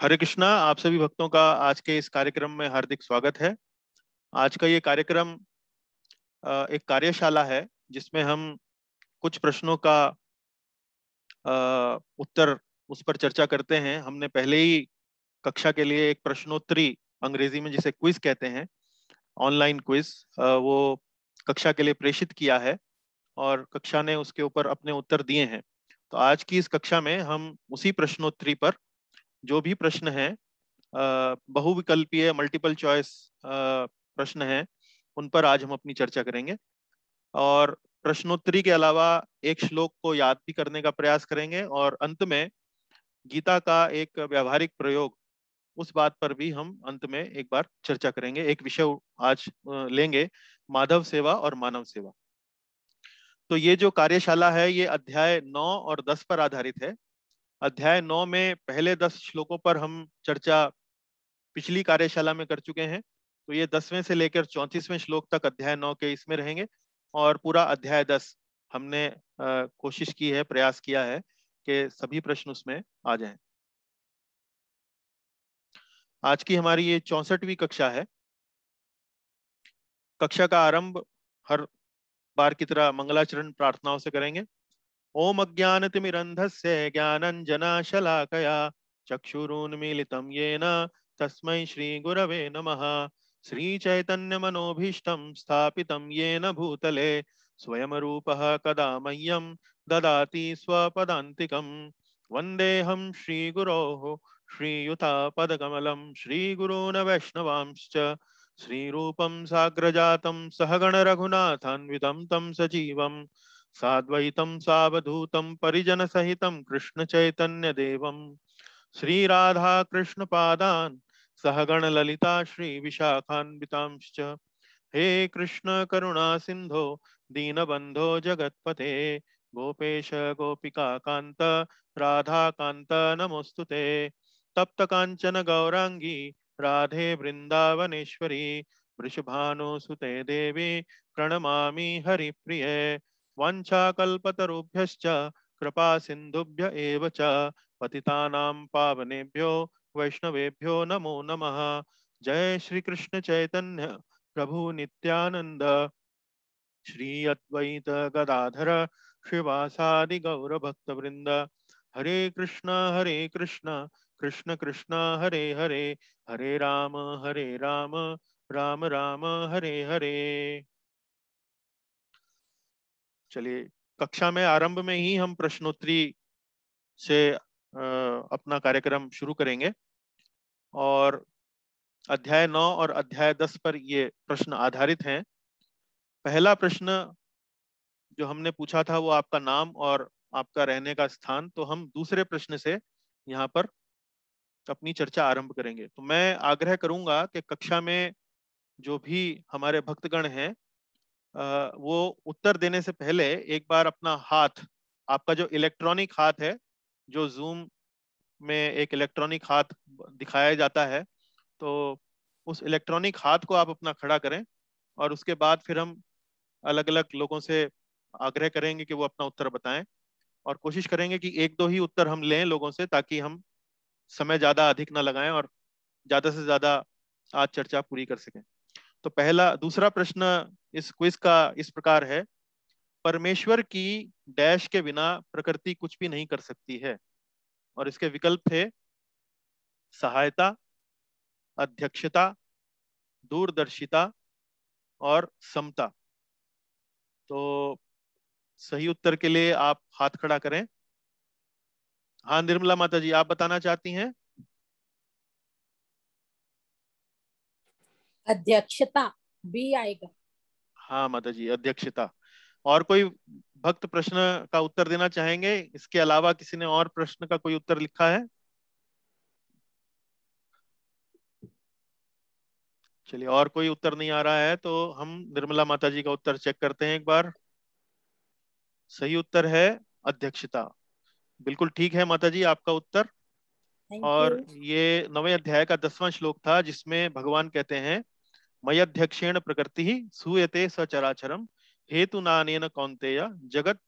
हरे कृष्णा आप सभी भक्तों का आज के इस कार्यक्रम में हार्दिक स्वागत है आज का ये कार्यक्रम एक कार्यशाला है जिसमें हम कुछ प्रश्नों का उत्तर उस पर चर्चा करते हैं हमने पहले ही कक्षा के लिए एक प्रश्नोत्तरी अंग्रेजी में जिसे क्विज कहते हैं ऑनलाइन क्विज वो कक्षा के लिए प्रेषित किया है और कक्षा ने उसके ऊपर अपने उत्तर दिए हैं तो आज की इस कक्षा में हम उसी प्रश्नोत्तरी पर जो भी प्रश्न है बहुविकल्पीय मल्टीपल चॉइस प्रश्न है उन पर आज हम अपनी चर्चा करेंगे और प्रश्नोत्तरी के अलावा एक श्लोक को याद भी करने का प्रयास करेंगे और अंत में गीता का एक व्यावहारिक प्रयोग उस बात पर भी हम अंत में एक बार चर्चा करेंगे एक विषय आज लेंगे माधव सेवा और मानव सेवा तो ये जो कार्यशाला है ये अध्याय नौ और दस पर आधारित है अध्याय नौ में पहले दस श्लोकों पर हम चर्चा पिछली कार्यशाला में कर चुके हैं तो ये दसवें से लेकर चौंतीसवें श्लोक तक अध्याय नौ के इसमें रहेंगे और पूरा अध्याय दस हमने कोशिश की है प्रयास किया है कि सभी प्रश्न उसमें आ जाएं। आज की हमारी ये चौसठवीं कक्षा है कक्षा का आरंभ हर बार की तरह मंगलाचरण प्रार्थनाओं से करेंगे ओम अज्ञानतिमिरन्धस्य ज्ञानञ्जनाशलाकया चक्षुरुन्मीलितं येन तस्मै श्रीगुरवे नमः श्रीचैतन्यमनोभीष्टं स्थापितं येन भूतले स्वयमरूपः कदा मह्यं ददाति स्वपदान्तिकं वन्देऽहं श्रीगुरोः श्रीयुतापदकमलं श्रीगुरून् वैष्णवांश्च श्रीरूपं साग्रजातं सहगणरघुनाथान्वितं तं सजीवम् सहित कृष्ण सावधूतं परिजनसहितं कृष्णचैतन्यदेवं ललिता श्री श्रीविशाखान्वितांश्च हे कृष्ण करुणा सिंधो दीनबंधो जगत्पते गोपेश राधा राधाकान्त नमोस्तुते तप्त कांचन गौरांगी राधे वृंदावनेश्वरी वृषभानुसुते देवी प्रणमामि हरिप्रिये वंशाकल्पतरुभ्यश्च कृपा सिन्धुभ्य एव पावनेभ्यो वैष्णवेभ्यो नमो नम जय श्री कृष्ण चैतन्य प्रभु नित्यानंद श्री अद्वैत गदाधर शिवासादि गौर भक्त वृंद हरे कृष्णा हरे कृष्णा कृष्ण कृष्णा हरे हरे हरे राम हरे राम राम राम हरे हरे चलिए कक्षा में आरंभ में ही हम प्रश्नोत्तरी से अपना कार्यक्रम शुरू करेंगे और अध्याय नौ और अध्याय दस पर ये प्रश्न आधारित हैं पहला प्रश्न जो हमने पूछा था वो आपका नाम और आपका रहने का स्थान तो हम दूसरे प्रश्न से यहाँ पर अपनी चर्चा आरंभ करेंगे तो मैं आग्रह करूंगा कि कक्षा में जो भी हमारे भक्तगण हैं वो उत्तर देने से पहले एक बार अपना हाथ आपका जो इलेक्ट्रॉनिक हाथ है जो जूम में एक इलेक्ट्रॉनिक हाथ दिखाया जाता है तो उस इलेक्ट्रॉनिक हाथ को आप अपना खड़ा करें और उसके बाद फिर हम अलग अलग लोगों से आग्रह करेंगे कि वो अपना उत्तर बताएं और कोशिश करेंगे कि एक दो ही उत्तर हम लें लोगों से ताकि हम समय ज़्यादा अधिक ना लगाएं और ज़्यादा से ज़्यादा आज चर्चा पूरी कर सकें तो पहला दूसरा प्रश्न इस क्विज का इस प्रकार है परमेश्वर की डैश के बिना प्रकृति कुछ भी नहीं कर सकती है और इसके विकल्प थे सहायता अध्यक्षता दूरदर्शिता और समता तो सही उत्तर के लिए आप हाथ खड़ा करें हाँ निर्मला माता जी आप बताना चाहती हैं अध्यक्षता भी आएगा हाँ माता जी अध्यक्षता और कोई भक्त प्रश्न का उत्तर देना चाहेंगे इसके अलावा किसी ने और प्रश्न का कोई उत्तर लिखा है चलिए और कोई उत्तर नहीं आ रहा है तो हम निर्मला माता जी का उत्तर चेक करते हैं एक बार सही उत्तर है अध्यक्षता बिल्कुल ठीक है माता जी आपका उत्तर और ये नवे अध्याय का दसवां श्लोक था जिसमें भगवान कहते हैं मयध्यक्षेण प्रकृति ही सूयते सचराचरम हेतुनानेन कौंतेय जगत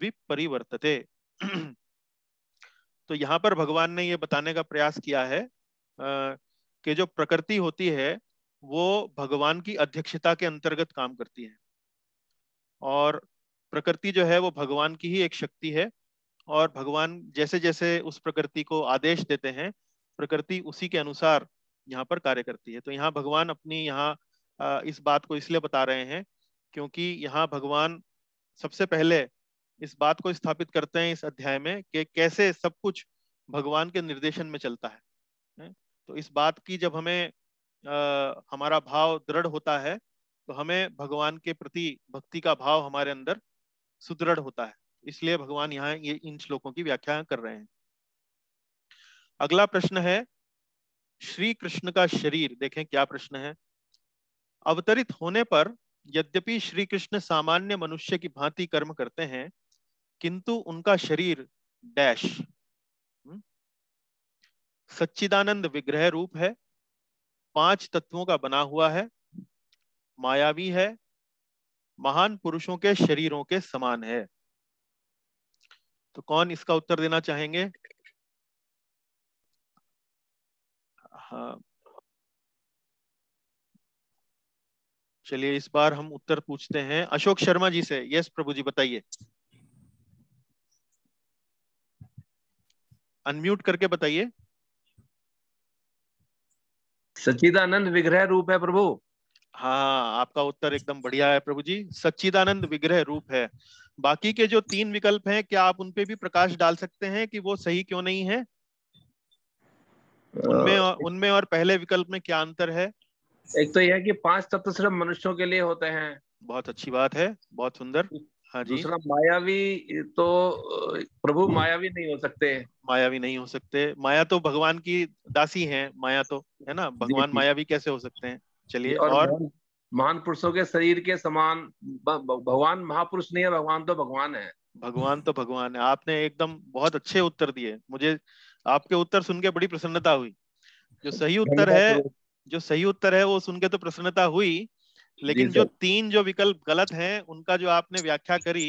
विपरिवर्तते तो यहाँ पर भगवान ने ये बताने का प्रयास किया है कि जो प्रकृति होती है वो भगवान की अध्यक्षता के अंतर्गत काम करती है और प्रकृति जो है वो भगवान की ही एक शक्ति है और भगवान जैसे जैसे उस प्रकृति को आदेश देते हैं प्रकृति उसी के अनुसार यहाँ पर कार्य करती है तो यहाँ भगवान अपनी यहाँ इस बात को इसलिए बता रहे हैं क्योंकि यहाँ भगवान सबसे पहले इस बात को स्थापित करते हैं इस अध्याय में कि कैसे सब कुछ भगवान के निर्देशन में चलता है तो इस बात की जब हमें आ, हमारा भाव दृढ़ होता है तो हमें भगवान के प्रति भक्ति का भाव हमारे अंदर सुदृढ़ होता है इसलिए भगवान यहाँ ये इन श्लोकों की व्याख्या कर रहे हैं अगला प्रश्न है श्री कृष्ण का शरीर देखें क्या प्रश्न है अवतरित होने पर यद्यपि श्री कृष्ण सामान्य मनुष्य की भांति कर्म करते हैं किंतु उनका शरीर डैश हम्म। सच्चिदानंद विग्रह रूप है पांच तत्वों का बना हुआ है मायावी है महान पुरुषों के शरीरों के समान है तो कौन इसका उत्तर देना चाहेंगे हाँ चलिए इस बार हम उत्तर पूछते हैं अशोक शर्मा जी से यस प्रभु जी बताइए अनम्यूट करके बताइए सच्चिदानंद विग्रह रूप है प्रभु हाँ आपका उत्तर एकदम बढ़िया है प्रभु जी सच्चिदानंद विग्रह रूप है बाकी के जो तीन विकल्प हैं क्या आप उनपे भी प्रकाश डाल सकते हैं कि वो सही क्यों नहीं है उनमें और, उनमें और पहले विकल्प में क्या अंतर है एक तो यह है कि पांच तत्व तो सिर्फ मनुष्यों के लिए होते हैं बहुत अच्छी बात है बहुत सुंदर हाँ जी दूसरा मायावी तो प्रभु मायावी नहीं हो सकते मायावी नहीं हो सकते माया तो भगवान की दासी है माया तो है ना भगवान मायावी कैसे हो सकते हैं चलिए और, और महान पुरुषों के शरीर के समान भगवान महापुरुष नहीं है भगवान तो भगवान है भगवान तो भगवान है आपने एकदम बहुत अच्छे उत्तर दिए मुझे आपके उत्तर सुन के बड़ी प्रसन्नता हुई जो सही उत्तर है जो सही उत्तर है वो सुन के तो प्रसन्नता हुई लेकिन जो तीन जो विकल्प गलत हैं उनका जो आपने व्याख्या करी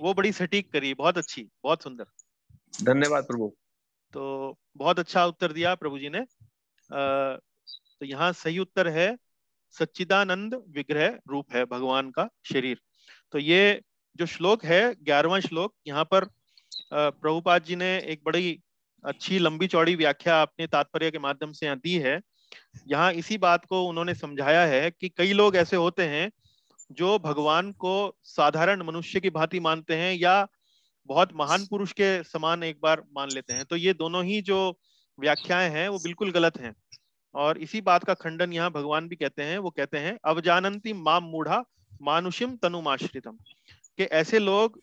वो बड़ी सटीक करी बहुत अच्छी बहुत सुंदर धन्यवाद प्रभु तो बहुत अच्छा उत्तर दिया प्रभु जी ने आ, तो यहाँ सही उत्तर है सच्चिदानंद विग्रह रूप है भगवान का शरीर तो ये जो श्लोक है ग्यारहवा श्लोक यहाँ पर प्रभुपाद जी ने एक बड़ी अच्छी लंबी चौड़ी व्याख्या आपने तात्पर्य के माध्यम से यहाँ दी है यहाँ इसी बात को उन्होंने समझाया है कि कई लोग ऐसे होते हैं जो भगवान को साधारण मनुष्य की भांति मानते हैं या बहुत महान पुरुष के समान एक बार मान लेते हैं तो ये दोनों ही जो व्याख्याएं हैं वो बिल्कुल गलत हैं और इसी बात का खंडन यहाँ भगवान भी कहते हैं वो कहते हैं अवजानंती माम मूढ़ा मानुषिम तनुमाश्रितम के ऐसे लोग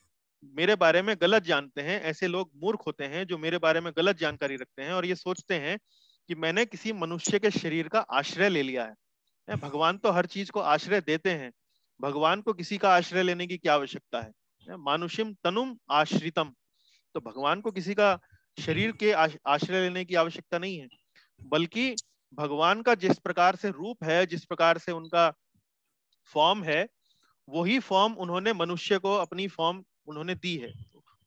मेरे बारे में गलत जानते हैं ऐसे लोग मूर्ख होते हैं जो मेरे बारे में गलत जानकारी रखते हैं और ये सोचते हैं कि मैंने किसी मनुष्य के शरीर का आश्रय ले लिया है भगवान तो हर चीज को आश्रय देते हैं भगवान को किसी का आश्रय लेने की क्या आवश्यकता है मानुषिम तनुम आश्रितम तो भगवान को किसी का शरीर के आश्रय लेने की आवश्यकता नहीं है बल्कि भगवान का जिस प्रकार से रूप है जिस प्रकार से उनका फॉर्म है वही फॉर्म उन्होंने मनुष्य को अपनी फॉर्म उन्होंने दी है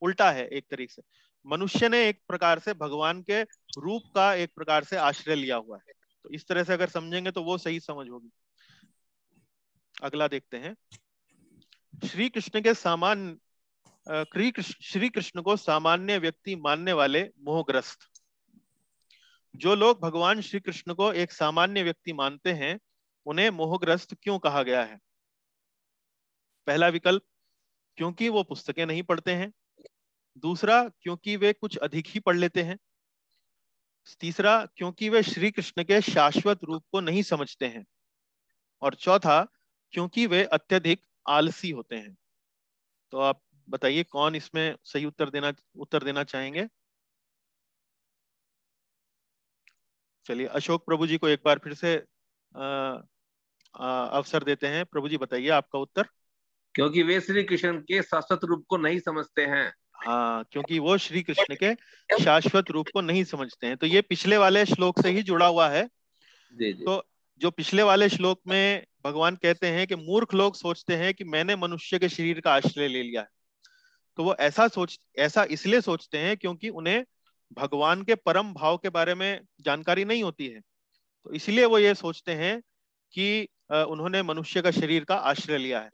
उल्टा है एक तरीके से मनुष्य ने एक प्रकार से भगवान के रूप का एक प्रकार से आश्रय लिया हुआ है तो इस तरह से अगर समझेंगे तो वो सही समझ होगी अगला देखते हैं श्री कृष्ण के सामान्य श्री कृष्ण को सामान्य व्यक्ति मानने वाले मोहग्रस्त जो लोग भगवान श्री कृष्ण को एक सामान्य व्यक्ति मानते हैं उन्हें मोहग्रस्त क्यों कहा गया है पहला विकल्प क्योंकि वो पुस्तकें नहीं पढ़ते हैं दूसरा क्योंकि वे कुछ अधिक ही पढ़ लेते हैं तीसरा क्योंकि वे श्री कृष्ण के शाश्वत रूप को नहीं समझते हैं और चौथा क्योंकि वे अत्यधिक आलसी होते हैं तो आप बताइए कौन इसमें सही उत्तर देना उत्तर देना चाहेंगे चलिए अशोक प्रभु जी को एक बार फिर से अवसर देते हैं प्रभु जी बताइए आपका उत्तर क्योंकि वे श्री कृष्ण के शाश्वत रूप को नहीं समझते हैं हाँ क्योंकि वो श्री कृष्ण के शाश्वत रूप को नहीं समझते हैं तो ये पिछले वाले श्लोक से ही जुड़ा हुआ है दे दे। तो जो पिछले वाले श्लोक में भगवान कहते हैं कि मूर्ख लोग सोचते हैं कि मैंने मनुष्य के शरीर का आश्रय ले लिया है तो वो ऐसा सोच ऐसा इसलिए सोचते हैं क्योंकि उन्हें भगवान के परम भाव के बारे में जानकारी नहीं होती है तो इसलिए वो ये सोचते हैं कि उन्होंने मनुष्य का शरीर का आश्रय लिया है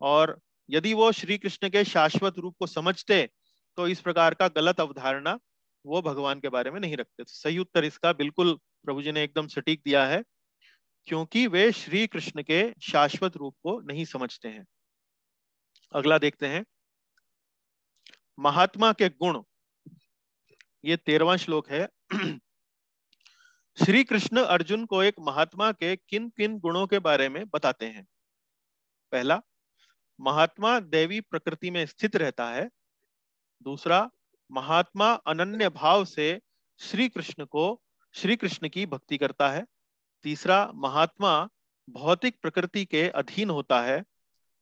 और यदि वो श्री कृष्ण के शाश्वत रूप को समझते तो इस प्रकार का गलत अवधारणा वो भगवान के बारे में नहीं रखते तो सही उत्तर इसका बिल्कुल प्रभु जी ने एकदम सटीक दिया है क्योंकि वे श्री कृष्ण के शाश्वत रूप को नहीं समझते हैं अगला देखते हैं महात्मा के गुण ये तेरवा श्लोक है श्री कृष्ण अर्जुन को एक महात्मा के किन किन गुणों के बारे में बताते हैं पहला महात्मा देवी प्रकृति में स्थित रहता है दूसरा महात्मा अनन्य भाव से श्री कृष्ण को श्री कृष्ण की भक्ति करता है तीसरा महात्मा भौतिक प्रकृति के अधीन होता है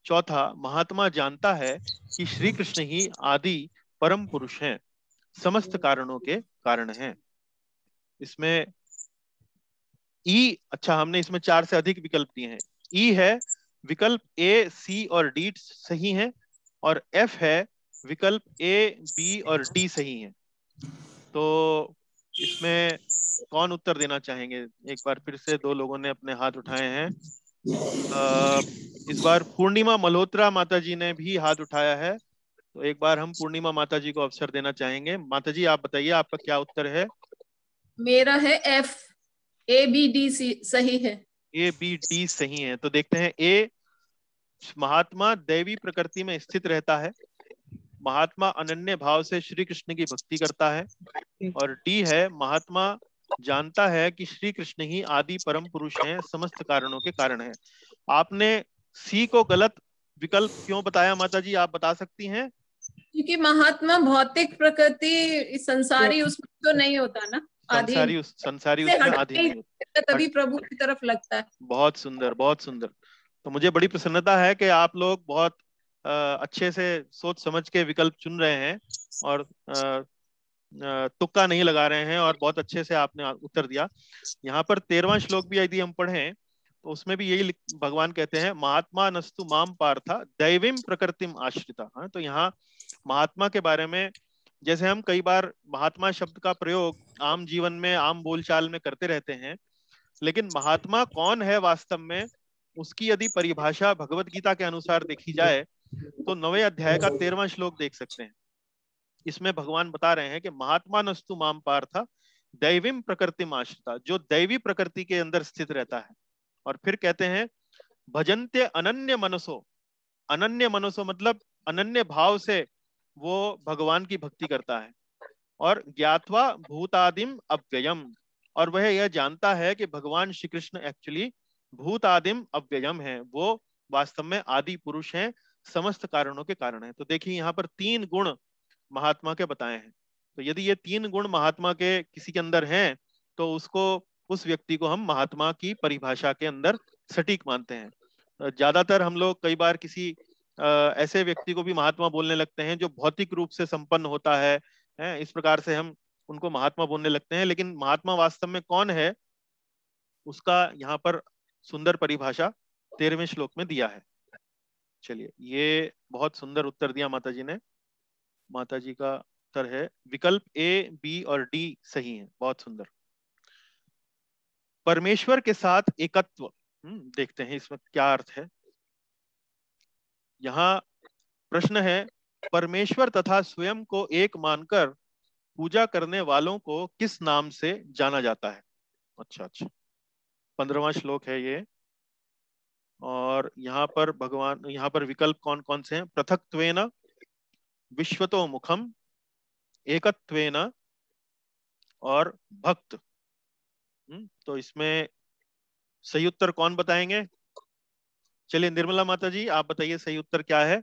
चौथा महात्मा जानता है कि श्री कृष्ण ही आदि परम पुरुष हैं समस्त कारणों के कारण हैं इसमें ई अच्छा हमने इसमें चार से अधिक विकल्प दिए हैं ई है विकल्प ए सी और डी सही है और एफ है विकल्प ए बी और डी सही है तो इसमें कौन उत्तर देना चाहेंगे एक बार फिर से दो लोगों ने अपने हाथ उठाए हैं इस बार पूर्णिमा मल्होत्रा माता जी ने भी हाथ उठाया है तो एक बार हम पूर्णिमा माता जी को अवसर देना चाहेंगे माता जी आप बताइए आपका क्या उत्तर है मेरा है एफ ए बी डी सही है ए बी डी सही है तो देखते हैं ए महात्मा देवी प्रकृति में स्थित रहता है महात्मा अनन्य भाव से श्री कृष्ण की भक्ति करता है और डी है महात्मा जानता है कि श्री कृष्ण ही आदि परम पुरुष हैं समस्त कारणों के कारण है आपने सी को गलत विकल्प क्यों बताया माता जी आप बता सकती हैं क्योंकि महात्मा भौतिक प्रकृति संसारी उसमें तो नहीं होता ना संसारी उस संसारी उसमें आधी तभी प्रभु की तरफ लगता है बहुत सुंदर बहुत सुंदर तो मुझे बड़ी प्रसन्नता है कि आप लोग बहुत अच्छे से सोच समझ के विकल्प चुन रहे हैं और तुक्का नहीं लगा रहे हैं और बहुत अच्छे से आपने उत्तर दिया यहाँ पर तेरवा श्लोक भी यदि हम पढ़े तो उसमें भी यही भगवान कहते हैं महात्मा नस्तु माम पार्था दैवीम प्रकृतिम आश्रिता हाँ तो यहाँ महात्मा के बारे में जैसे हम कई बार महात्मा शब्द का प्रयोग आम जीवन में आम बोलचाल में करते रहते हैं लेकिन महात्मा कौन है वास्तव में उसकी यदि परिभाषा भगवत गीता के अनुसार देखी जाए तो नवे अध्याय का तेरवा श्लोक देख सकते हैं इसमें भगवान बता रहे हैं कि महात्मा नस्तु माम पार्थ दैवीम प्रकृति माश्रता जो दैवी प्रकृति के अंदर स्थित रहता है और फिर कहते हैं भजनते अनन्य मनसो अनन्य मनसो मतलब अनन्य भाव से वो भगवान की भक्ति करता है और ज्ञातवा भूतादिम अव्ययम और वह यह जानता है कि भगवान श्री कृष्ण एक्चुअली भूत आदिम अव्ययम है वो वास्तव में आदि पुरुष हैं समस्त कारणों के कारण है तो देखिए यहाँ पर तीन गुण महात्मा के बताए हैं तो यदि ये तीन गुण महात्मा के किसी के अंदर हैं तो उसको उस व्यक्ति को हम महात्मा की परिभाषा के अंदर सटीक मानते हैं ज्यादातर हम लोग कई बार किसी ऐसे व्यक्ति को भी महात्मा बोलने लगते हैं जो भौतिक रूप से संपन्न होता है, हैं इस प्रकार से हम उनको महात्मा बोलने लगते हैं लेकिन महात्मा वास्तव में कौन है उसका यहाँ पर सुंदर परिभाषा तेरहवें श्लोक में दिया है चलिए ये बहुत सुंदर उत्तर दिया माता जी ने माता जी का उत्तर है विकल्प ए बी और डी सही है बहुत सुंदर परमेश्वर के साथ एकत्व हम्म, देखते हैं इसमें क्या अर्थ है यहाँ प्रश्न है परमेश्वर तथा स्वयं को एक मानकर पूजा करने वालों को किस नाम से जाना जाता है अच्छा अच्छा पंद्रवा श्लोक है ये और यहाँ पर भगवान यहाँ पर विकल्प कौन कौन से हैं पृथक्वेन विश्वतो मुखम एकत्वेन और भक्त हम्म, तो इसमें सही उत्तर कौन बताएंगे चलिए निर्मला माता जी आप बताइए सही उत्तर क्या है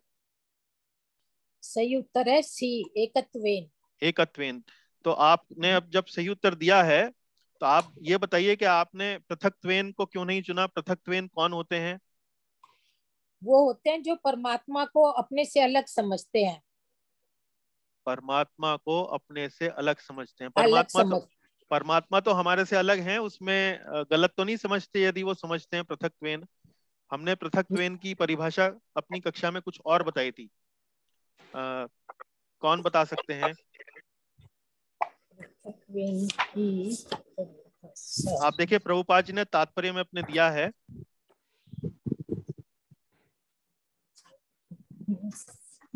सही उत्तर है सी एकत्वेन एकत्वेन तो आपने अब जब सही उत्तर दिया है तो आप ये बताइए कि आपने पृथक त्वेन को क्यों नहीं चुना पृथक त्वेन कौन होते हैं वो होते हैं जो परमात्मा को अपने से अलग समझते हैं परमात्मा को अपने से अलग समझते हैं परमात्मा तो, परमात्मा तो हमारे से अलग हैं उसमें गलत तो नहीं समझते यदि वो समझते हैं पृथक त्वेन हमने पृथक त्वेन हम्म। की परिभाषा अपनी कक्षा में कुछ और बताई थी आ, कौन बता सकते हैं आप देखिए प्रभुपाद जी ने तात्पर्य में अपने दिया है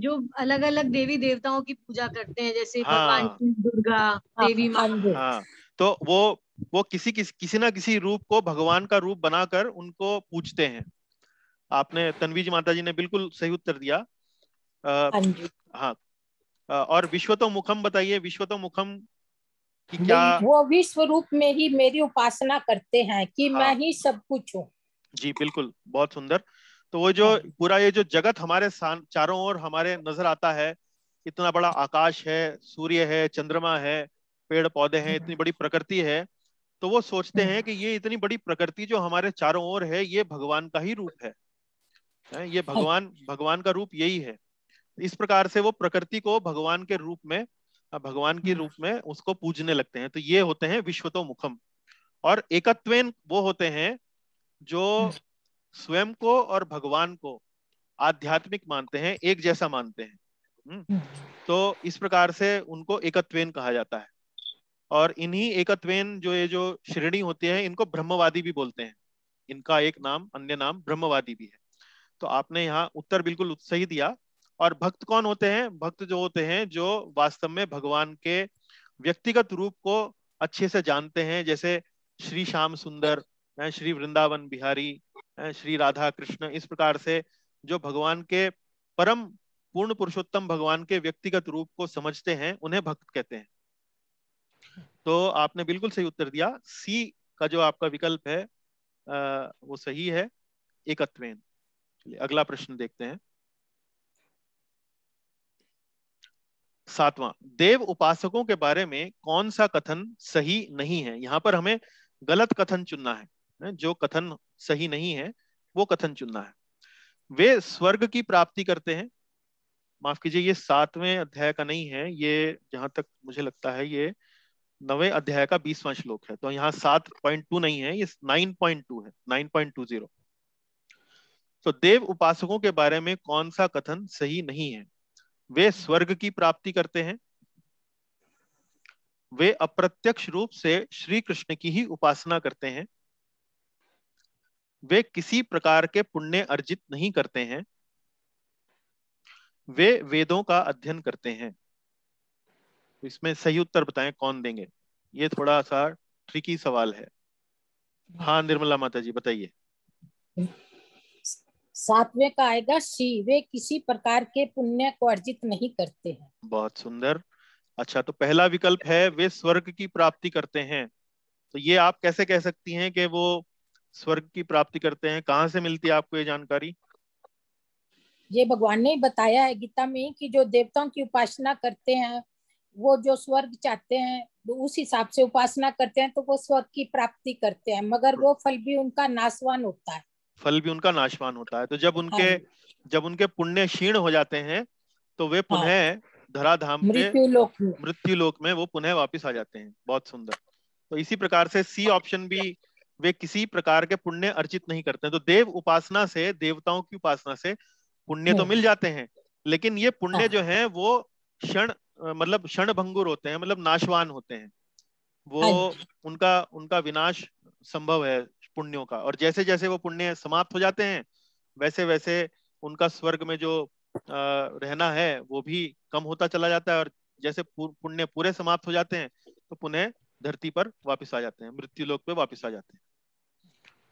जो अलग अलग देवी देवताओं की पूजा करते हैं जैसे हाँ। भगवान दुर्गा हाँ, देवी हाँ, हाँ, तो वो वो किसी किसी किसी ना किसी रूप को भगवान का रूप बनाकर उनको पूजते हैं आपने तनवीज माता जी ने बिल्कुल सही उत्तर दिया आ, हाँ और विश्व तो मुखम बताइए विश्वतो मुखम कि क्या वो विश्व रूप में ही मेरी उपासना करते हैं कि हाँ, मैं ही सब कुछ हूँ जी बिल्कुल बहुत सुंदर तो वो जो हाँ। पूरा ये जो जगत हमारे चारों ओर हमारे नजर आता है इतना बड़ा आकाश है सूर्य है चंद्रमा है पेड़ पौधे हैं इतनी बड़ी प्रकृति है तो वो सोचते हैं कि ये इतनी बड़ी प्रकृति जो हमारे चारों ओर है ये भगवान का ही रूप है ये हाँ। भगवान भगवान का रूप यही है इस प्रकार से वो प्रकृति को भगवान के रूप में भगवान के हम्म। रूप में उसको पूजने लगते हैं तो ये होते हैं विश्वतो मुखम और एकत्वेन वो होते हैं जो हम्म। स्वयं को और भगवान को आध्यात्मिक मानते हैं एक जैसा मानते हैं हम्म। तो इस प्रकार से उनको एकत्वेन कहा जाता है और इन्हीं एकत्वेन जो ये जो श्रेणी होती है इनको ब्रह्मवादी भी बोलते हैं इनका एक नाम अन्य नाम ब्रह्मवादी भी है तो आपने यहाँ उत्तर बिल्कुल सही दिया और भक्त कौन होते हैं भक्त जो होते हैं जो वास्तव में भगवान के व्यक्तिगत रूप को अच्छे से जानते हैं जैसे श्री श्याम सुंदर श्री वृंदावन बिहारी श्री राधा कृष्ण इस प्रकार से जो भगवान के परम पूर्ण पुरुषोत्तम भगवान के व्यक्तिगत रूप को समझते हैं उन्हें भक्त कहते हैं तो आपने बिल्कुल सही उत्तर दिया सी का जो आपका विकल्प है वो सही है एकत्वेन चलिए अगला प्रश्न देखते हैं सातवां देव उपासकों के बारे में कौन सा कथन सही नहीं है यहाँ पर हमें गलत कथन चुनना है जो कथन सही नहीं है वो कथन चुनना है वे स्वर्ग की प्राप्ति करते हैं माफ कीजिए ये सातवें अध्याय का नहीं है ये जहां तक मुझे लगता है ये नवे अध्याय का बीसवां श्लोक है तो यहाँ सात पॉइंट टू नहीं है ये नाइन पॉइंट टू है नाइन पॉइंट टू जीरो तो देव उपासकों के बारे में कौन सा कथन सही नहीं है वे स्वर्ग की प्राप्ति करते हैं वे अप्रत्यक्ष रूप से श्री कृष्ण की ही उपासना करते हैं वे किसी प्रकार के पुण्य अर्जित नहीं करते हैं वे वेदों का अध्ययन करते हैं इसमें सही उत्तर बताएं कौन देंगे ये थोड़ा सा ट्रिकी सवाल है हाँ निर्मला माता जी बताइए सातवें का आएगा सी वे किसी प्रकार के पुण्य को अर्जित नहीं करते हैं बहुत सुंदर अच्छा तो पहला विकल्प है वे स्वर्ग की प्राप्ति करते हैं तो ये आप कैसे कह सकती हैं कि वो स्वर्ग की प्राप्ति करते हैं कहाँ से मिलती है आपको ये जानकारी ये भगवान ने बताया है गीता में कि जो देवताओं की उपासना करते हैं वो जो स्वर्ग चाहते हैं तो उस हिसाब से उपासना करते हैं तो वो स्वर्ग की प्राप्ति करते हैं मगर वो फल भी उनका नाशवान होता है फल भी उनका नाशवान होता है तो जब उनके हाँ। जब उनके पुण्य क्षीण हो जाते हैं तो वे हाँ। पुनः धराधाम मृत्यु लोक में वो पुनः वापस आ जाते हैं बहुत सुंदर तो इसी प्रकार से सी ऑप्शन भी वे किसी प्रकार के पुण्य अर्जित नहीं करते हैं तो देव उपासना से देवताओं की उपासना से पुण्य तो हाँ। मिल जाते हैं लेकिन ये पुण्य जो है वो क्षण मतलब क्षण भंगुर होते हैं मतलब नाशवान होते हैं वो उनका उनका विनाश संभव है पुण्यों का और जैसे जैसे वो पुण्य समाप्त हो जाते हैं वैसे वैसे उनका स्वर्ग में जो रहना है वो भी कम होता चला जाता है और जैसे पुण्य पूरे समाप्त हो जाते हैं तो पुनः धरती पर वापस आ जाते हैं मृत्यु लोक पे वापस आ जाते हैं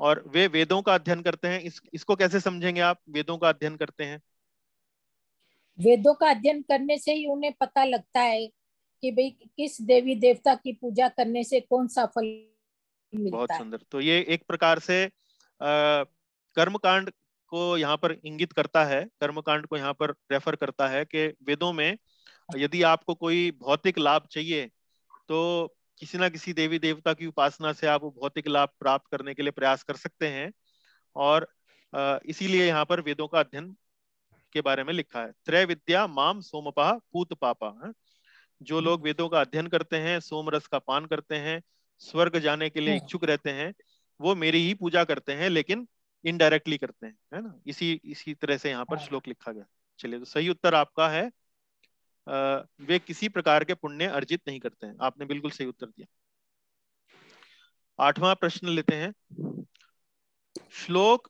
और वे वेदों का अध्ययन करते हैं इस, इसको कैसे समझेंगे आप वेदों का अध्ययन करते हैं वेदों का अध्ययन करने से ही उन्हें पता लगता है कि भाई किस देवी देवता की पूजा करने से कौन सा फल बहुत सुंदर तो ये एक प्रकार से कर्मकांड कर्म कांड को यहाँ पर इंगित करता है कर्मकांड को यहाँ पर रेफर करता है कि वेदों में यदि आपको कोई भौतिक लाभ चाहिए तो किसी ना किसी देवी देवता की उपासना से आप भौतिक लाभ प्राप्त करने के लिए प्रयास कर सकते हैं और इसीलिए यहाँ पर वेदों का अध्ययन के बारे में लिखा है त्रय विद्या माम सोमपा पूत पापा हाँ। जो हम्म। लोग वेदों का अध्ययन करते हैं सोम रस का पान करते हैं स्वर्ग जाने के लिए हाँ। इच्छुक रहते हैं वो मेरी ही पूजा करते हैं लेकिन इनडायरेक्टली करते हैं है ना इसी इसी तरह से यहाँ पर हाँ। श्लोक लिखा गया चलिए तो सही उत्तर आपका है आ, वे किसी प्रकार के पुण्य अर्जित नहीं करते हैं आपने बिल्कुल सही उत्तर दिया आठवां प्रश्न लेते हैं श्लोक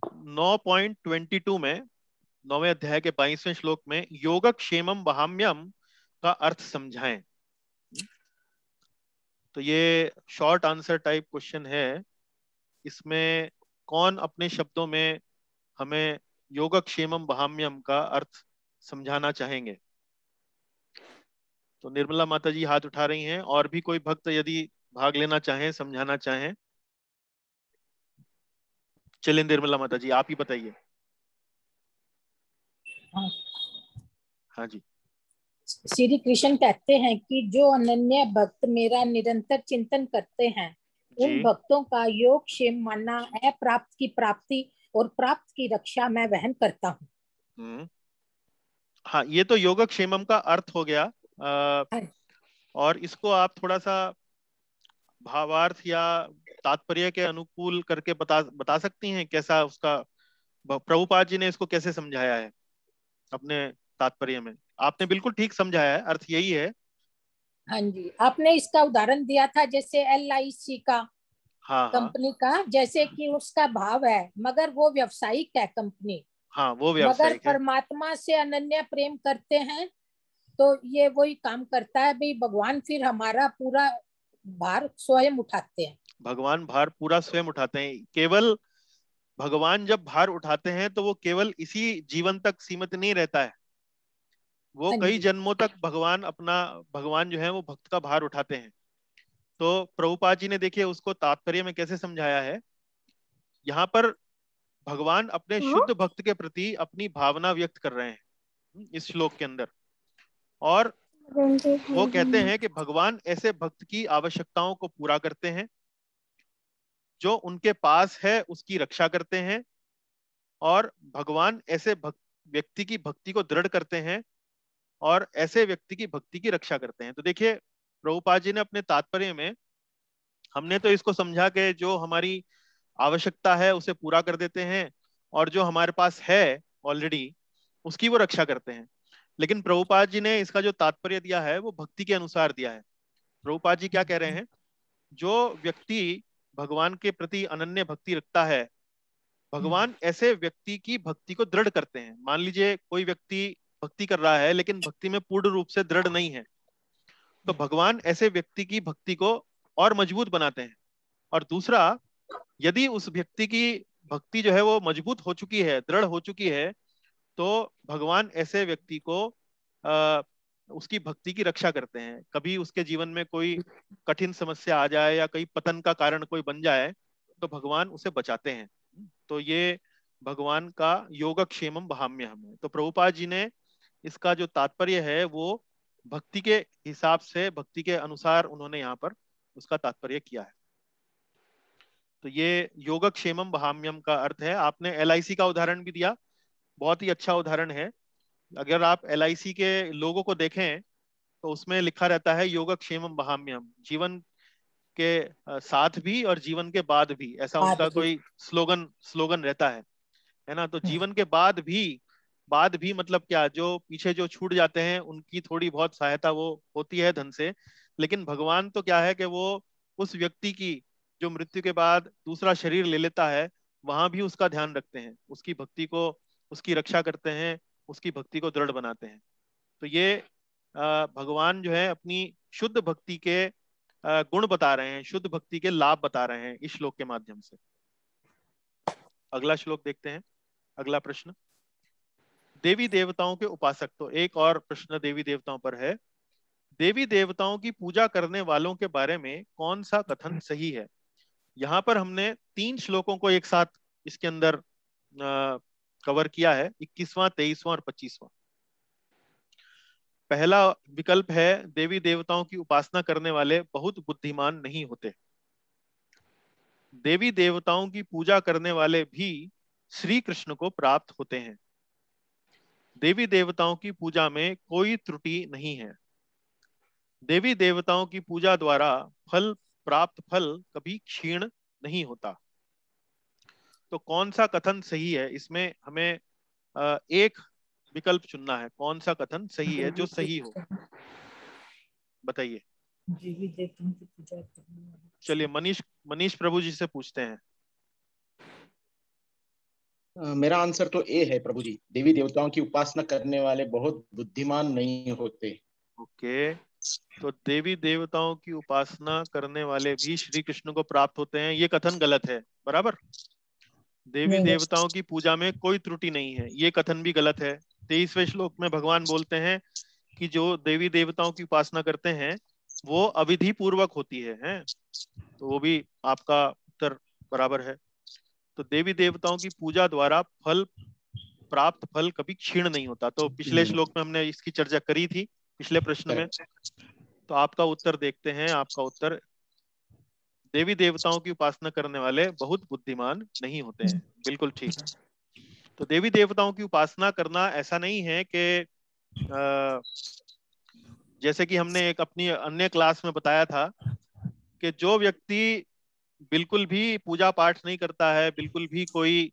9.22 में नौवे अध्याय के बाईसवें श्लोक में योगक्षेमम वहाम्यम का अर्थ समझाएं तो ये शॉर्ट आंसर टाइप क्वेश्चन है इसमें कौन अपने शब्दों में हमें योगक्षेमम बहाम्यम का अर्थ समझाना चाहेंगे तो निर्मला माता जी हाथ उठा रही हैं और भी कोई भक्त यदि भाग लेना चाहें समझाना चाहें चलिए निर्मला माता जी आप ही बताइए हाँ, हाँ जी श्री कृष्ण कहते हैं कि जो अनन्य भक्त मेरा निरंतर चिंतन करते हैं उन भक्तों का योग क्षेम मानना प्राप्त की प्राप्ति और प्राप्त की रक्षा मैं वहन करता हूँ हम्म। हाँ ये तो योग क्षेम का अर्थ हो गया आ, हाँ। और इसको आप थोड़ा सा भावार्थ या तात्पर्य के अनुकूल करके बता बता सकती हैं कैसा उसका प्रभुपाद जी ने इसको कैसे समझाया है अपने तात्पर्य में आपने बिल्कुल ठीक समझाया है अर्थ यही है हाँ जी आपने इसका उदाहरण दिया था जैसे एल आई सी का हाँ, कंपनी का जैसे कि उसका भाव है मगर वो व्यवसायिक है कंपनी हाँ वो मगर परमात्मा से अनन्य प्रेम करते हैं तो ये वही काम करता है भाई भगवान फिर हमारा पूरा भार स्वयं उठाते हैं भगवान भार पूरा स्वयं उठाते हैं केवल भगवान जब भार उठाते हैं तो वो केवल इसी जीवन तक सीमित नहीं रहता है वो हाँ कई जन्मों तक भगवान अपना भगवान जो है वो भक्त का भार उठाते हैं तो प्रभुपाद जी ने देखिए उसको तात्पर्य में कैसे समझाया है यहाँ पर भगवान अपने हाँ। शुद्ध भक्त के प्रति अपनी भावना व्यक्त कर रहे हैं इस श्लोक के अंदर और वो कहते हैं कि भगवान ऐसे भक्त की आवश्यकताओं को पूरा करते हैं जो उनके पास है उसकी रक्षा करते हैं और भगवान ऐसे भक्त व्यक्ति की भक्ति को दृढ़ करते हैं और ऐसे व्यक्ति की भक्ति की रक्षा करते हैं तो देखिए प्रभुपाद जी ने अपने तात्पर्य में हमने तो इसको समझा के जो हमारी आवश्यकता है उसे पूरा कर देते हैं और जो हमारे पास है ऑलरेडी उसकी वो रक्षा करते हैं लेकिन प्रभुपाद जी ने इसका जो तात्पर्य दिया है वो भक्ति के अनुसार दिया है प्रभुपाद जी क्या कह रहे हैं जो व्यक्ति भगवान के प्रति अनन्य भक्ति रखता है भगवान हम्म। ऐसे व्यक्ति की भक्ति को दृढ़ करते हैं मान लीजिए कोई व्यक्ति भक्ति कर रहा है लेकिन भक्ति में पूर्ण रूप से दृढ़ नहीं है तो हम्म। भगवान ऐसे व्यक्ति की भक्ति को और मजबूत बनाते हैं और दूसरा यदि उस व्यक्ति की भक्ति जो है वो मजबूत हो चुकी है दृढ़ हो चुकी है तो भगवान ऐसे व्यक्ति को आ, उसकी भक्ति की रक्षा करते हैं कभी उसके जीवन में कोई कठिन समस्या आ जाए या कहीं पतन का कारण कोई बन जाए तो भगवान उसे बचाते हैं तो ये भगवान का योगक्षेम बहाम्य हमें तो प्रभुपाद जी ने इसका जो तात्पर्य है वो भक्ति के हिसाब से भक्ति के अनुसार उन्होंने यहाँ पर उसका तात्पर्य किया है तो ये योगक्षेमम बहाम्यम का अर्थ है आपने एल का उदाहरण भी दिया बहुत ही अच्छा उदाहरण है अगर आप एल के लोगों को देखें तो उसमें लिखा रहता है योगक्षेमम बहाम्यम जीवन के साथ भी और जीवन के बाद भी ऐसा उनका कोई स्लोगन स्लोगन रहता है है ना तो हम्म। जीवन के बाद भी बाद भी मतलब क्या जो पीछे जो छूट जाते हैं उनकी थोड़ी बहुत सहायता वो होती है धन से लेकिन भगवान तो क्या है कि वो उस व्यक्ति की जो मृत्यु के बाद दूसरा शरीर ले लेता है वहां भी उसका ध्यान रखते हैं उसकी भक्ति को उसकी रक्षा करते हैं उसकी भक्ति को दृढ़ बनाते हैं तो ये भगवान जो है अपनी शुद्ध भक्ति के गुण बता रहे हैं शुद्ध भक्ति के लाभ बता रहे हैं इस श्लोक के माध्यम से अगला श्लोक देखते हैं अगला प्रश्न देवी देवताओं के उपासक तो एक और प्रश्न देवी देवताओं पर है देवी देवताओं की पूजा करने वालों के बारे में कौन सा कथन सही है यहाँ पर हमने तीन श्लोकों को एक साथ इसके अंदर आ, कवर किया है इक्कीसवां तेईसवां और पच्चीसवां पहला विकल्प है देवी देवताओं की उपासना करने वाले बहुत बुद्धिमान नहीं होते देवी देवताओं की पूजा करने वाले भी श्री कृष्ण को प्राप्त होते हैं देवी देवताओं की पूजा में कोई त्रुटि नहीं है देवी देवताओं की पूजा द्वारा फल प्राप्त फल कभी क्षीण नहीं होता तो कौन सा कथन सही है इसमें हमें एक विकल्प चुनना है कौन सा कथन सही है जो सही हो बताइए चलिए मनीष मनीष प्रभु जी से पूछते हैं मेरा आंसर तो ए है प्रभु जी देवी देवताओं की उपासना करने वाले बहुत बुद्धिमान नहीं होते ओके तो देवी देवताओं की उपासना करने वाले भी श्री कृष्ण को प्राप्त होते हैं ये कथन गलत है बराबर देवी देवताओं की पूजा में कोई त्रुटि नहीं है ये कथन भी गलत है तेईसवे श्लोक में भगवान बोलते हैं कि जो देवी देवताओं की उपासना करते हैं वो अविधि पूर्वक होती है, है? तो वो भी आपका उत्तर बराबर है तो देवी देवताओं की पूजा द्वारा फल प्राप्त फल कभी क्षीण नहीं होता तो पिछले हम्म। श्लोक में हमने इसकी चर्चा करी थी पिछले प्रश्न में तो आपका उत्तर देखते हैं आपका उत्तर देवी देवताओं की उपासना करने वाले बहुत बुद्धिमान नहीं होते हैं बिल्कुल ठीक तो देवी देवताओं की उपासना करना ऐसा नहीं है कि जैसे कि हमने एक अपनी अन्य क्लास में बताया था कि जो व्यक्ति बिल्कुल भी पूजा पाठ नहीं करता है बिल्कुल भी कोई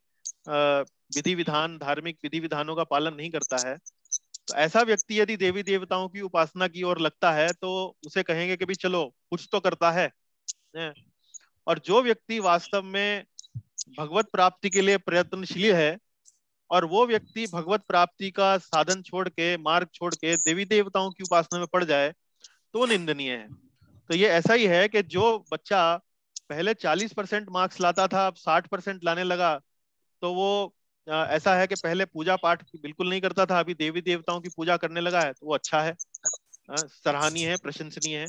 विधि विधान धार्मिक विधि विधानों का पालन नहीं करता है तो ऐसा व्यक्ति यदि देवी देवताओं की उपासना की ओर लगता है तो उसे कहेंगे कि भी चलो कुछ तो करता है और जो व्यक्ति वास्तव में भगवत प्राप्ति के लिए प्रयत्नशील है और वो व्यक्ति भगवत प्राप्ति का साधन छोड़ के मार्ग छोड़ के देवी देवताओं की उपासना में पड़ जाए तो निंदनीय है तो ये ऐसा ही है कि जो बच्चा पहले 40 परसेंट मार्क्स लाता था अब 60 परसेंट लाने लगा तो वो ऐसा है कि पहले पूजा पाठ बिल्कुल नहीं करता था अभी देवी देवताओं की पूजा करने लगा है तो वो अच्छा है सराहनीय है प्रशंसनीय है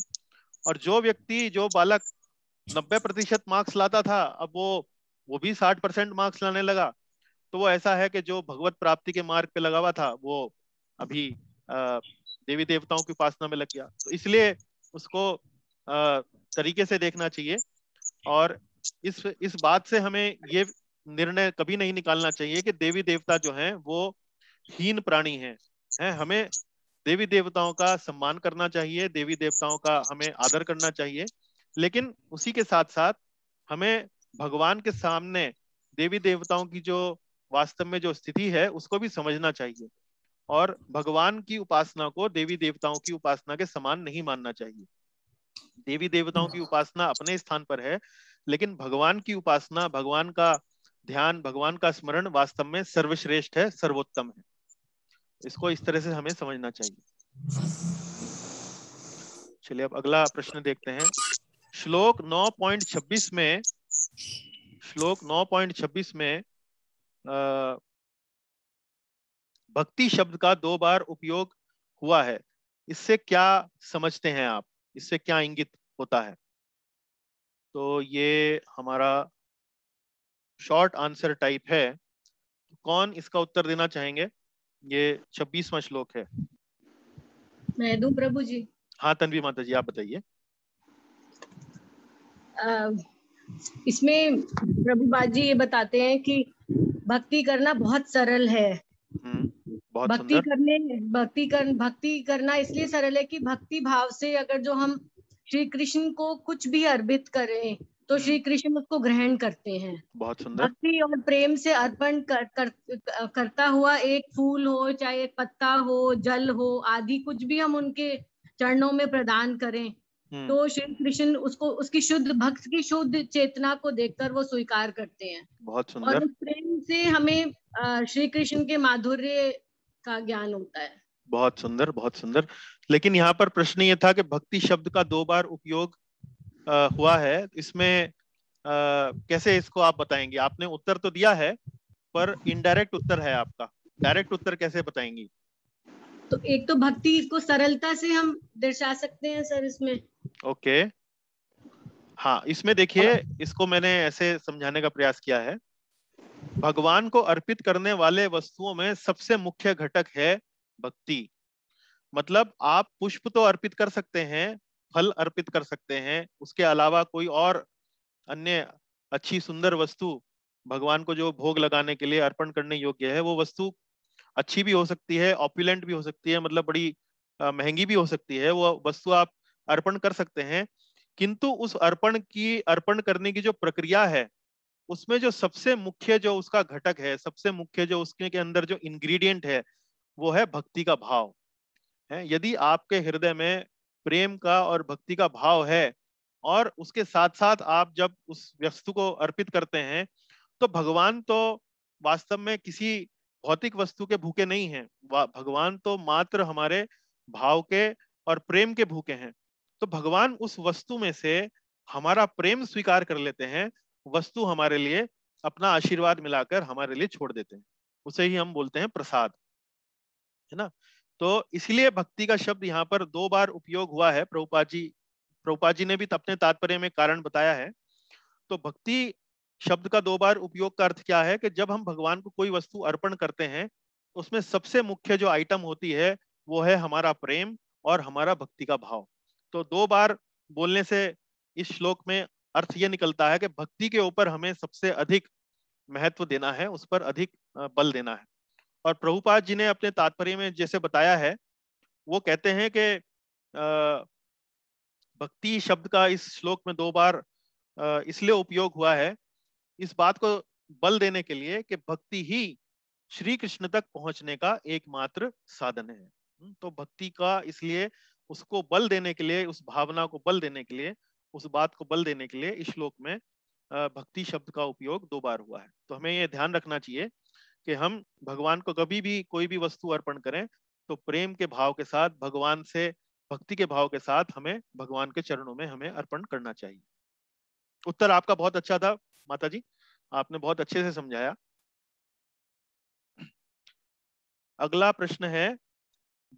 और जो व्यक्ति जो बालक नब्बे प्रतिशत मार्क्स लाता था अब वो वो भी साठ परसेंट मार्क्स लाने लगा तो वो ऐसा है कि जो भगवत प्राप्ति के मार्ग पे लगा हुआ था वो अभी देवी देवताओं की उपासना में लग गया तो इसलिए उसको तरीके से देखना चाहिए और इस इस बात से हमें ये निर्णय कभी नहीं निकालना चाहिए कि देवी देवता जो हैं वो हीन प्राणी हैं हैं हमें देवी देवताओं का सम्मान करना चाहिए देवी देवताओं का हमें आदर करना चाहिए लेकिन उसी के साथ साथ हमें भगवान के सामने देवी देवताओं की जो वास्तव में जो स्थिति है उसको भी समझना चाहिए और भगवान की उपासना को देवी देवताओं की उपासना के समान नहीं मानना चाहिए देवी देवताओं की उपासना अपने स्थान पर है लेकिन भगवान की उपासना भगवान का ध्यान भगवान का स्मरण वास्तव में सर्वश्रेष्ठ है सर्वोत्तम है इसको इस तरह से हमें समझना चाहिए चलिए अब अगला प्रश्न देखते हैं श्लोक 9.26 में श्लोक 9.26 में आ, भक्ति शब्द का दो बार उपयोग हुआ है इससे क्या समझते हैं आप इससे क्या इंगित होता है तो ये हमारा शॉर्ट आंसर टाइप है कौन इसका उत्तर देना चाहेंगे ये छब्बीसवा श्लोक है मैं दू प्रभु जी हाँ तनवी माता जी आप बताइए इसमें प्रभु बाजी ये बताते हैं कि भक्ति करना बहुत सरल है हम्म। बहुत भक्ति करने भक्ति कर भक्ति करना इसलिए सरल है कि भक्ति भाव से अगर जो हम श्री कृष्ण को कुछ भी अर्पित करें तो श्री हम्म। कृष्ण उसको ग्रहण करते हैं बहुत सुंदर भक्ति और प्रेम से अर्पण कर, कर, करता हुआ एक फूल हो चाहे एक पत्ता हो जल हो आदि कुछ भी हम उनके चरणों में प्रदान करें हम्म। तो श्री कृष्ण उसको उसकी शुद्ध भक्त की शुद्ध चेतना को देखकर वो स्वीकार करते हैं बहुत सुंदर और उस प्रेम से हमें श्री कृष्ण के माधुर्य का ज्ञान होता है बहुत सुंदर बहुत सुंदर लेकिन यहाँ पर प्रश्न ये था कि भक्ति शब्द का दो बार उपयोग हुआ है इसमें आ, कैसे इसको आप बताएंगे आपने उत्तर तो दिया है पर इनडायरेक्ट उत्तर है आपका डायरेक्ट उत्तर कैसे बताएंगी तो एक तो भक्ति इसको सरलता से हम दर्शा सकते हैं सर इसमें ओके हाँ इसमें देखिए इसको मैंने ऐसे समझाने का प्रयास किया है भगवान को अर्पित करने वाले वस्तुओं में सबसे मुख्य घटक है भक्ति मतलब आप पुष्प तो अर्पित कर सकते हैं फल अर्पित कर सकते हैं उसके अलावा कोई और अन्य अच्छी सुंदर वस्तु भगवान को जो भोग लगाने के लिए अर्पण करने योग्य है वो वस्तु अच्छी भी हो सकती है ऑपुलेंट भी हो सकती है मतलब बड़ी महंगी भी हो सकती है वो वस्तु आप अर्पण कर सकते हैं किंतु उस अर्पण की अर्पण करने की जो प्रक्रिया है उसमें जो सबसे मुख्य जो उसका घटक है सबसे मुख्य जो उसके के अंदर जो इंग्रेडिएंट है वो है भक्ति का भाव है यदि आपके हृदय में प्रेम का और भक्ति का भाव है और उसके साथ साथ आप जब उस वस्तु को अर्पित करते हैं तो भगवान तो वास्तव में किसी भौतिक वस्तु के भूखे नहीं है भगवान तो मात्र हमारे भाव के और प्रेम के भूखे हैं तो भगवान उस वस्तु में से हमारा प्रेम स्वीकार कर लेते हैं वस्तु हमारे लिए अपना आशीर्वाद मिलाकर हमारे लिए छोड़ देते हैं उसे ही हम बोलते हैं प्रसाद है ना तो इसलिए भक्ति का शब्द यहाँ पर दो बार उपयोग हुआ है प्रभुपा जी प्रभुपा जी ने भी अपने तात्पर्य में कारण बताया है तो भक्ति शब्द का दो बार उपयोग का अर्थ क्या है कि जब हम भगवान को कोई वस्तु अर्पण करते हैं उसमें सबसे मुख्य जो आइटम होती है वो है हमारा प्रेम और हमारा भक्ति का भाव तो दो बार बोलने से इस श्लोक में अर्थ ये निकलता है कि भक्ति के ऊपर हमें सबसे अधिक महत्व देना है उस पर अधिक बल देना है और प्रभुपाद जी ने अपने तात्पर्य में जैसे बताया है वो कहते हैं कि भक्ति शब्द का इस श्लोक में दो बार इसलिए उपयोग हुआ है इस बात को बल देने के लिए कि भक्ति ही श्री कृष्ण तक पहुंचने का एकमात्र साधन है हम्म, तो भक्ति का इसलिए उसको बल देने के लिए उस भावना को बल देने के लिए उस बात को बल देने के लिए इस श्लोक में भक्ति शब्द का उपयोग दो बार हुआ है तो हमें यह ध्यान रखना चाहिए कि हम भगवान को कभी भी कोई भी वस्तु अर्पण करें तो प्रेम के भाव के साथ भगवान से भक्ति के भाव के साथ हमें भगवान के चरणों में हमें अर्पण करना चाहिए उत्तर आपका बहुत अच्छा था माता जी आपने बहुत अच्छे से समझाया अगला प्रश्न है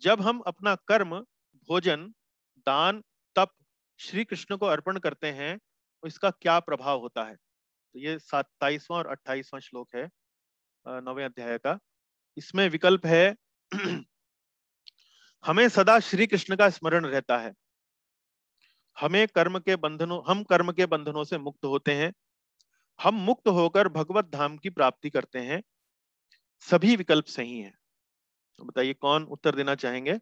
जब हम अपना कर्म भोजन दान श्री कृष्ण को अर्पण करते हैं इसका क्या प्रभाव होता है तो ये सत्ताईसवां और अट्ठाईसवां श्लोक है नवे अध्याय का इसमें विकल्प है हमें सदा श्री कृष्ण का स्मरण रहता है हमें कर्म के बंधनों हम कर्म के बंधनों से मुक्त होते हैं हम मुक्त होकर भगवत धाम की प्राप्ति करते हैं सभी विकल्प सही हैं तो बताइए कौन उत्तर देना चाहेंगे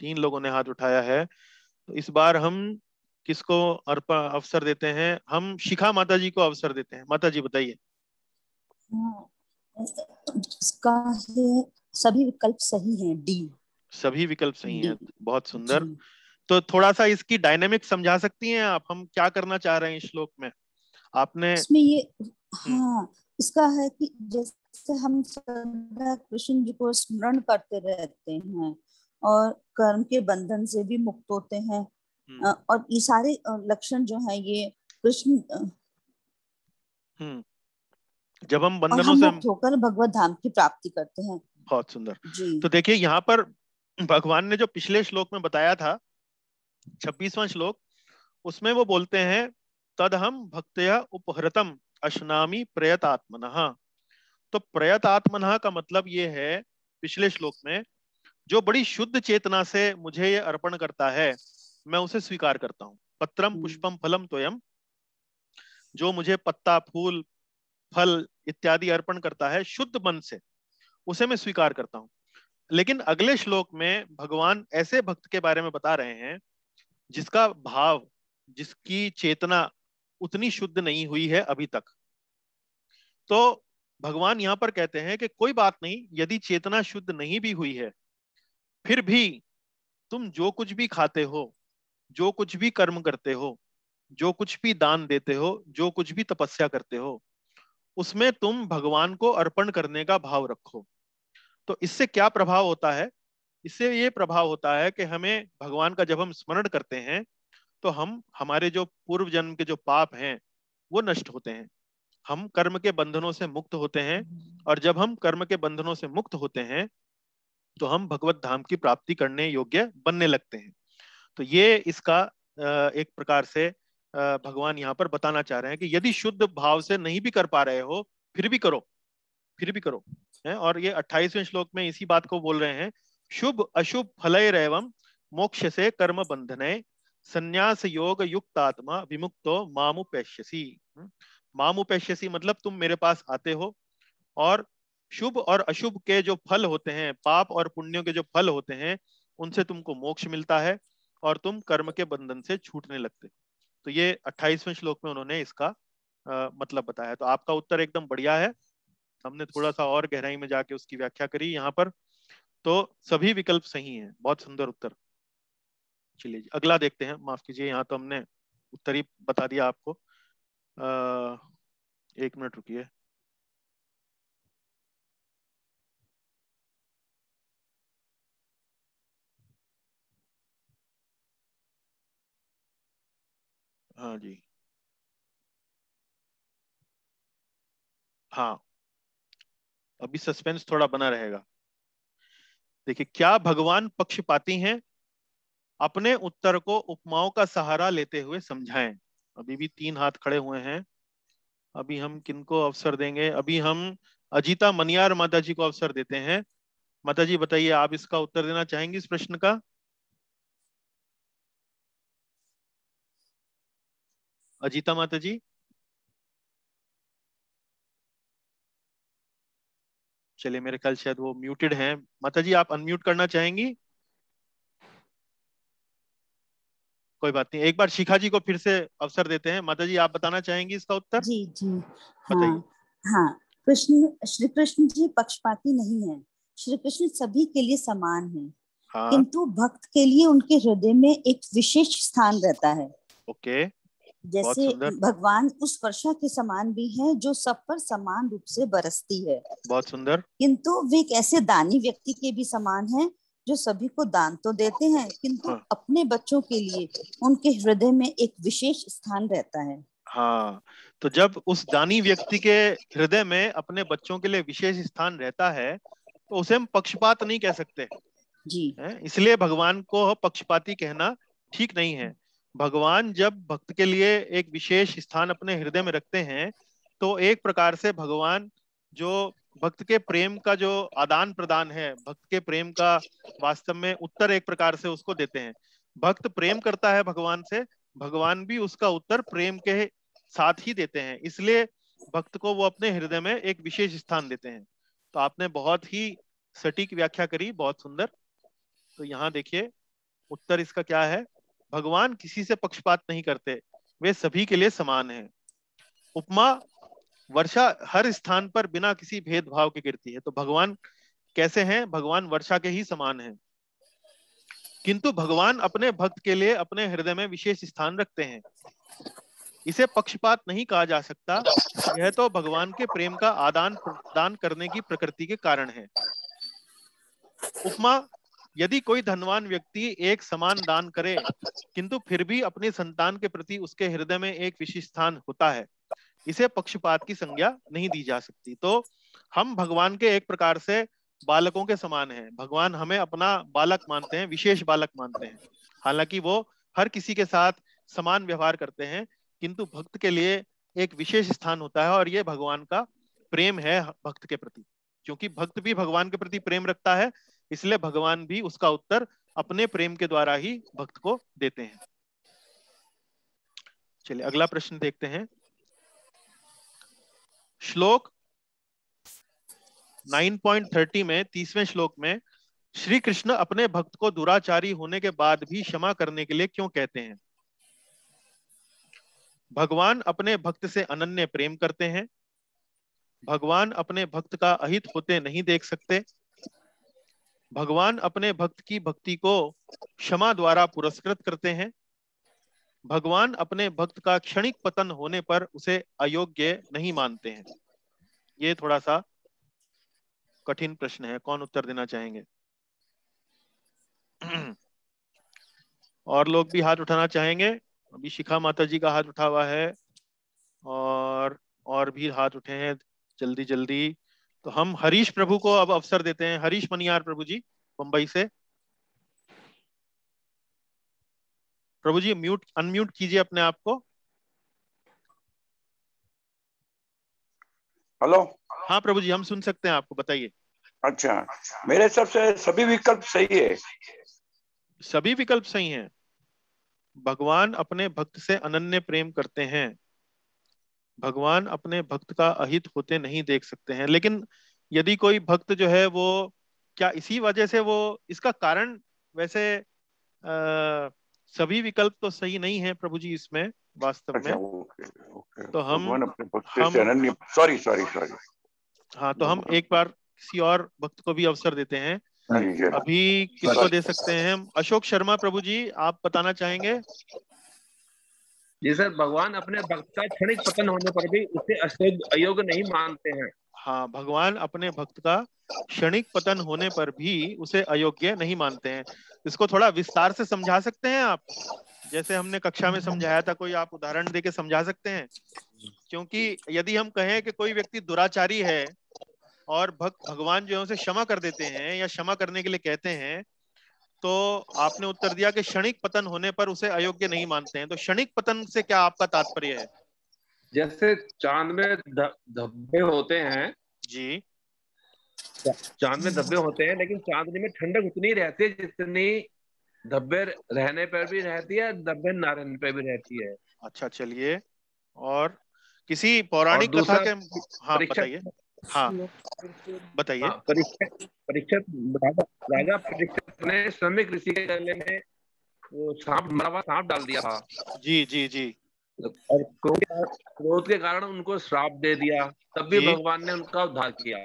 तीन लोगों ने हाथ उठाया है तो इस बार हम किसको अर्पण अवसर देते हैं हम शिखा माता जी को अवसर देते हैं माता जी बताइए सभी विकल्प सही हैं डी सभी विकल्प सही हैं बहुत सुंदर तो थोड़ा सा इसकी डायनेमिक समझा सकती हैं आप हम क्या करना चाह रहे हैं इस श्लोक में आपने इसमें ये हम्म। हाँ इसका है कि जैसे हम सदा कृष्ण जी को स्मरण करते रहते हैं और कर्म के बंधन से भी मुक्त होते हैं हम्म। और ये सारे लक्षण जो है ये कृष्ण हम्म। जब हम बंधनों से होकर भगवत धाम की प्राप्ति करते हैं बहुत सुंदर तो देखिए यहाँ पर भगवान ने जो पिछले श्लोक में बताया था छब्बीसवा श्लोक उसमें वो बोलते हैं तद हम भक्त उपहृतम अशनामी प्रयत आत्मन तो प्रयत आत्मन का मतलब ये है पिछले श्लोक में जो बड़ी शुद्ध चेतना से मुझे ये अर्पण करता है मैं उसे स्वीकार करता हूँ पत्रम हम्म। पुष्पम फलम तोयम जो मुझे पत्ता फूल फल इत्यादि अर्पण करता है शुद्ध मन से उसे मैं स्वीकार करता हूँ लेकिन अगले श्लोक में भगवान ऐसे भक्त के बारे में बता रहे हैं जिसका भाव जिसकी चेतना उतनी शुद्ध नहीं हुई है अभी तक तो भगवान यहाँ पर कहते हैं कि कोई बात नहीं यदि चेतना शुद्ध नहीं भी हुई है फिर भी तुम जो कुछ भी खाते हो जो कुछ भी कर्म करते हो जो कुछ भी दान देते हो जो कुछ भी तपस्या करते हो उसमें तुम भगवान को अर्पण करने का भाव रखो तो इससे क्या प्रभाव होता है इससे ये प्रभाव होता है कि हमें भगवान का जब हम स्मरण करते हैं तो हम हमारे जो पूर्व जन्म के जो पाप हैं वो नष्ट होते हैं हम कर्म के बंधनों से मुक्त होते हैं और जब हम कर्म के बंधनों से मुक्त होते हैं तो हम भगवत धाम की प्राप्ति करने योग्य बनने लगते हैं तो ये इसका एक प्रकार से भगवान यहाँ पर बताना चाह रहे हैं कि यदि शुद्ध भाव से नहीं भी कर पा रहे हो फिर भी करो फिर भी करो है और ये अट्ठाईसवें श्लोक में इसी बात को बोल रहे हैं शुभ अशुभ फलय एवं मोक्ष से कर्म बंधने संन्यास योग युक्त आत्मा विमुक्तो मामुपैश्यसी हम्म? मामुपैश्यसी मतलब तुम मेरे पास आते हो और शुभ और अशुभ के जो फल होते हैं पाप और पुण्यों के जो फल होते हैं उनसे तुमको मोक्ष मिलता है और तुम कर्म के बंधन से छूटने लगते तो ये अट्ठाईसवें श्लोक में उन्होंने इसका आ, मतलब बताया तो आपका उत्तर एकदम बढ़िया है हमने थोड़ा सा और गहराई में जाके उसकी व्याख्या करी यहाँ पर तो सभी विकल्प सही हैं बहुत सुंदर उत्तर चलिए अगला देखते हैं माफ कीजिए यहाँ तो हमने उत्तर ही बता दिया आपको अः एक मिनट रुकिए हाँ जी हाँ अभी सस्पेंस थोड़ा बना रहेगा देखिए क्या भगवान पक्षपाती हैं अपने उत्तर को उपमाओं का सहारा लेते हुए समझाएं अभी भी तीन हाथ खड़े हुए हैं अभी हम किनको अवसर देंगे अभी हम अजीता मनियार माता जी को अवसर देते हैं माता जी बताइए आप इसका उत्तर देना चाहेंगे इस प्रश्न का अजीता माता जी चलिए मेरे ख्याल शायद वो म्यूटेड हैं माता जी आप अनम्यूट करना चाहेंगी कोई बात नहीं एक बार शिखा जी को फिर से अवसर देते हैं माता जी आप बताना चाहेंगी इसका उत्तर जी जी हाँ, हाँ। कृष्ण हाँ श्री कृष्ण जी पक्षपाती नहीं है श्री कृष्ण सभी के लिए समान है हाँ। किंतु भक्त के लिए उनके हृदय में एक विशेष स्थान रहता है ओके जैसे भगवान उस वर्षा के समान भी हैं जो सब पर समान रूप से बरसती है बहुत सुंदर किंतु वे एक ऐसे दानी व्यक्ति के भी समान हैं जो सभी को दान तो देते हैं किंतु हाँ। अपने बच्चों के लिए उनके हृदय में एक विशेष स्थान रहता है हाँ तो जब उस दानी व्यक्ति के हृदय में अपने बच्चों के लिए विशेष स्थान रहता है तो उसे हम पक्षपात नहीं कह सकते जी इसलिए भगवान को पक्षपाती कहना ठीक नहीं है भगवान जब भक्त के लिए एक विशेष स्थान अपने हृदय में रखते हैं तो एक प्रकार से भगवान जो भक्त के प्रेम का जो आदान प्रदान है भक्त के प्रेम का वास्तव में उत्तर एक प्रकार से उसको देते हैं भक्त प्रेम करता है भगवान से भगवान भी उसका उत्तर प्रेम के साथ ही देते हैं इसलिए भक्त को वो अपने हृदय में एक विशेष स्थान देते हैं तो आपने बहुत ही सटीक व्याख्या करी बहुत सुंदर तो यहाँ देखिए उत्तर इसका क्या है भगवान किसी से पक्षपात नहीं करते वे सभी के लिए समान हैं उपमा वर्षा हर स्थान पर बिना किसी भेदभाव के गिरती है तो भगवान कैसे हैं भगवान वर्षा के ही समान हैं किंतु भगवान अपने भक्त के लिए अपने हृदय में विशेष स्थान रखते हैं इसे पक्षपात नहीं कहा जा सकता यह तो भगवान के प्रेम का आदान प्रदान करने की प्रकृति के कारण है उपमा यदि कोई धनवान व्यक्ति एक समान दान करे किंतु फिर भी अपनी संतान के प्रति उसके हृदय में एक विशिष्ट स्थान होता है इसे पक्षपात की संज्ञा नहीं दी जा सकती तो हम भगवान के एक प्रकार से बालकों के समान हैं भगवान हमें अपना बालक मानते हैं विशेष बालक मानते हैं हालांकि वो हर किसी के साथ समान व्यवहार करते हैं किंतु भक्त के लिए एक विशेष स्थान होता है और ये भगवान का प्रेम है भक्त के प्रति क्योंकि भक्त भी भगवान के प्रति प्रेम रखता है इसलिए भगवान भी उसका उत्तर अपने प्रेम के द्वारा ही भक्त को देते हैं चलिए अगला प्रश्न देखते हैं श्लोक 9.30 में तीसवें श्लोक में श्री कृष्ण अपने भक्त को दुराचारी होने के बाद भी क्षमा करने के लिए क्यों कहते हैं भगवान अपने भक्त से अनन्य प्रेम करते हैं भगवान अपने भक्त का अहित होते नहीं देख सकते भगवान अपने भक्त की भक्ति को क्षमा द्वारा पुरस्कृत करते हैं भगवान अपने भक्त का क्षणिक पतन होने पर उसे अयोग्य नहीं मानते हैं ये थोड़ा सा कठिन प्रश्न है कौन उत्तर देना चाहेंगे और लोग भी हाथ उठाना चाहेंगे अभी शिखा माता जी का हाथ उठा हुआ है और और भी हाथ उठे हैं जल्दी जल्दी तो हम हरीश प्रभु को अब अवसर देते हैं हरीश मनियार प्रभु जी मुंबई से प्रभु जी म्यूट अनम्यूट कीजिए अपने आप को हेलो हाँ प्रभु जी हम सुन सकते हैं आपको बताइए अच्छा मेरे हिसाब से सभी विकल्प सही है सभी विकल्प सही हैं भगवान अपने भक्त से अनन्य प्रेम करते हैं भगवान अपने भक्त का अहित होते नहीं देख सकते हैं लेकिन यदि कोई भक्त जो है वो क्या इसी वजह से वो इसका कारण वैसे आ, सभी विकल्प तो सही नहीं है प्रभु जी इसमें वास्तव अच्छा, में ओके, ओके। तो हम हम सॉरी सॉरी सॉरी हाँ तो हम एक बार किसी और भक्त को भी अवसर देते हैं हाँ अभी किसको दे सकते हैं हम अशोक शर्मा प्रभु जी आप बताना चाहेंगे जी सर भगवान अपने भक्त का क्षणिक पतन होने पर भी उसे अयोग्य नहीं मानते हैं हाँ भगवान अपने भक्त का क्षणिक पतन होने पर भी उसे अयोग्य नहीं मानते हैं इसको थोड़ा विस्तार से समझा सकते हैं आप जैसे हमने कक्षा में समझाया था कोई आप उदाहरण दे के समझा सकते हैं क्योंकि यदि हम कहें कि कोई व्यक्ति दुराचारी है और भक्त भगवान जो है उसे क्षमा कर देते हैं या क्षमा करने के लिए कहते हैं तो आपने उत्तर दिया कि क्षणिक पतन होने पर उसे अयोग्य नहीं मानते हैं तो क्षणिक पतन से क्या आपका तात्पर्य है जैसे चांद में धब्बे होते हैं जी चांद में धब्बे होते हैं लेकिन चांदनी में ठंडक उतनी रहती है जितनी धब्बे रहने पर भी रहती है धब्बे न रहने पर भी रहती है अच्छा चलिए और किसी पौराणिक कथा के हाँ बताइए हाँ बताइए हाँ, राजा ने श्रमिक ऋषि के गले में सांप मरा सांप डाल दिया था जी जी जी और क्रोध के कारण उनको श्राप दे दिया तब भी भगवान ने उनका उद्धार किया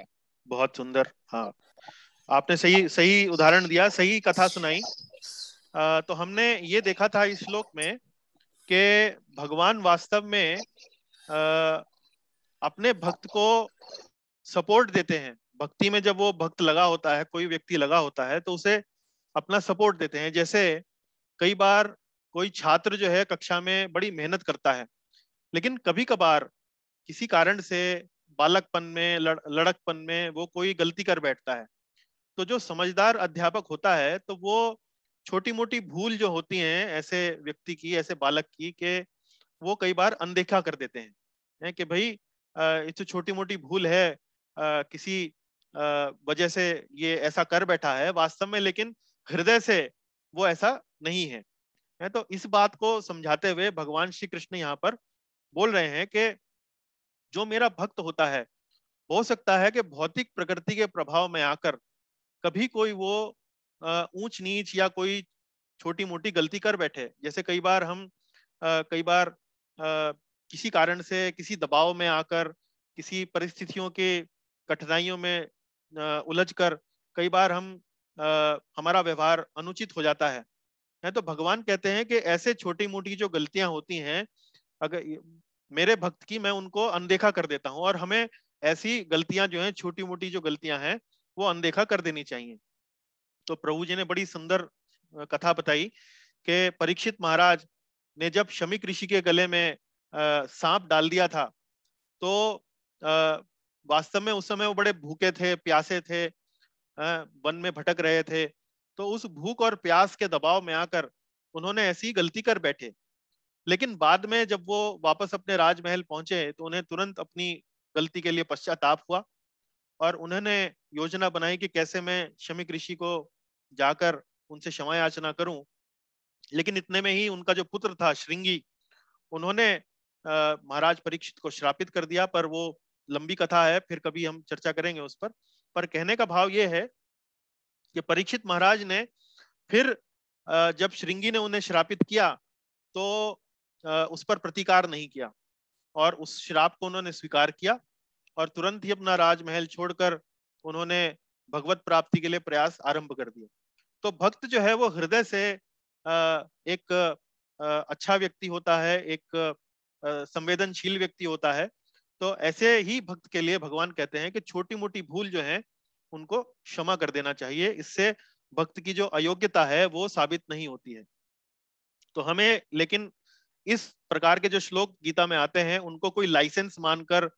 बहुत सुंदर हाँ आपने सही सही उदाहरण दिया सही कथा सुनाई तो हमने ये देखा था इस श्लोक में कि भगवान वास्तव में आ, अपने भक्त को सपोर्ट देते हैं भक्ति में जब वो भक्त लगा होता है कोई व्यक्ति लगा होता है तो उसे अपना सपोर्ट देते हैं जैसे कई बार कोई छात्र जो है कक्षा में बड़ी मेहनत करता है लेकिन कभी कभार किसी कारण से बालकपन में लड़, लड़कपन में वो कोई गलती कर बैठता है तो जो समझदार अध्यापक होता है तो वो छोटी मोटी भूल जो होती हैं ऐसे व्यक्ति की ऐसे बालक की के वो कई बार अनदेखा कर देते हैं कि भाई ये तो छोटी मोटी भूल है किसी वजह से ये ऐसा कर बैठा है वास्तव में लेकिन हृदय से वो ऐसा नहीं है है तो इस बात को समझाते हुए भगवान श्री कृष्ण यहाँ पर बोल रहे हैं कि जो मेरा भक्त होता है हो सकता है कि भौतिक प्रकृति के प्रभाव में आकर कभी कोई वो ऊंच नीच या कोई छोटी मोटी गलती कर बैठे जैसे कई बार हम कई बार किसी कारण से किसी दबाव में आकर किसी परिस्थितियों के कठिनाइयों में उलझ कर कई बार हम आ, हमारा व्यवहार अनुचित हो जाता है है तो भगवान कहते हैं कि ऐसे छोटी मोटी जो गलतियां होती हैं अगर मेरे भक्त की मैं उनको अनदेखा कर देता हूँ और हमें ऐसी गलतियां जो हैं छोटी मोटी जो गलतियां हैं वो अनदेखा कर देनी चाहिए तो प्रभु जी ने बड़ी सुंदर कथा बताई कि परीक्षित महाराज ने जब शमिक ऋषि के गले में सांप डाल दिया था तो वास्तव में उस समय वो बड़े भूखे थे प्यासे थे वन में भटक रहे थे तो उस भूख और प्यास के दबाव में आकर उन्होंने ऐसी गलती कर बैठे लेकिन बाद में जब वो वापस अपने राजमहल पहुंचे तो उन्हें तुरंत अपनी गलती के लिए पश्चाताप हुआ और उन्होंने योजना बनाई कि कैसे मैं शमिक ऋषि को जाकर उनसे क्षमा याचना करूं लेकिन इतने में ही उनका जो पुत्र था श्रृंगी उन्होंने महाराज परीक्षित को श्रापित कर दिया पर वो लंबी कथा है फिर कभी हम चर्चा करेंगे उस पर पर कहने का भाव ये है कि परीक्षित महाराज ने फिर जब श्रृंगी ने उन्हें श्रापित किया तो उस पर प्रतिकार नहीं किया और उस श्राप को उन्होंने स्वीकार किया और तुरंत ही अपना राजमहल छोड़कर उन्होंने भगवत प्राप्ति के लिए प्रयास आरंभ कर दिया तो भक्त जो है वो हृदय से एक अच्छा व्यक्ति होता है एक संवेदनशील व्यक्ति होता है तो ऐसे ही भक्त के लिए भगवान कहते हैं कि छोटी मोटी भूल जो है उनको क्षमा कर देना चाहिए इससे भक्त की जो अयोग्यता है वो साबित नहीं होती है तो हमें लेकिन इस प्रकार के जो श्लोक गीता में आते हैं उनको कोई लाइसेंस मानकर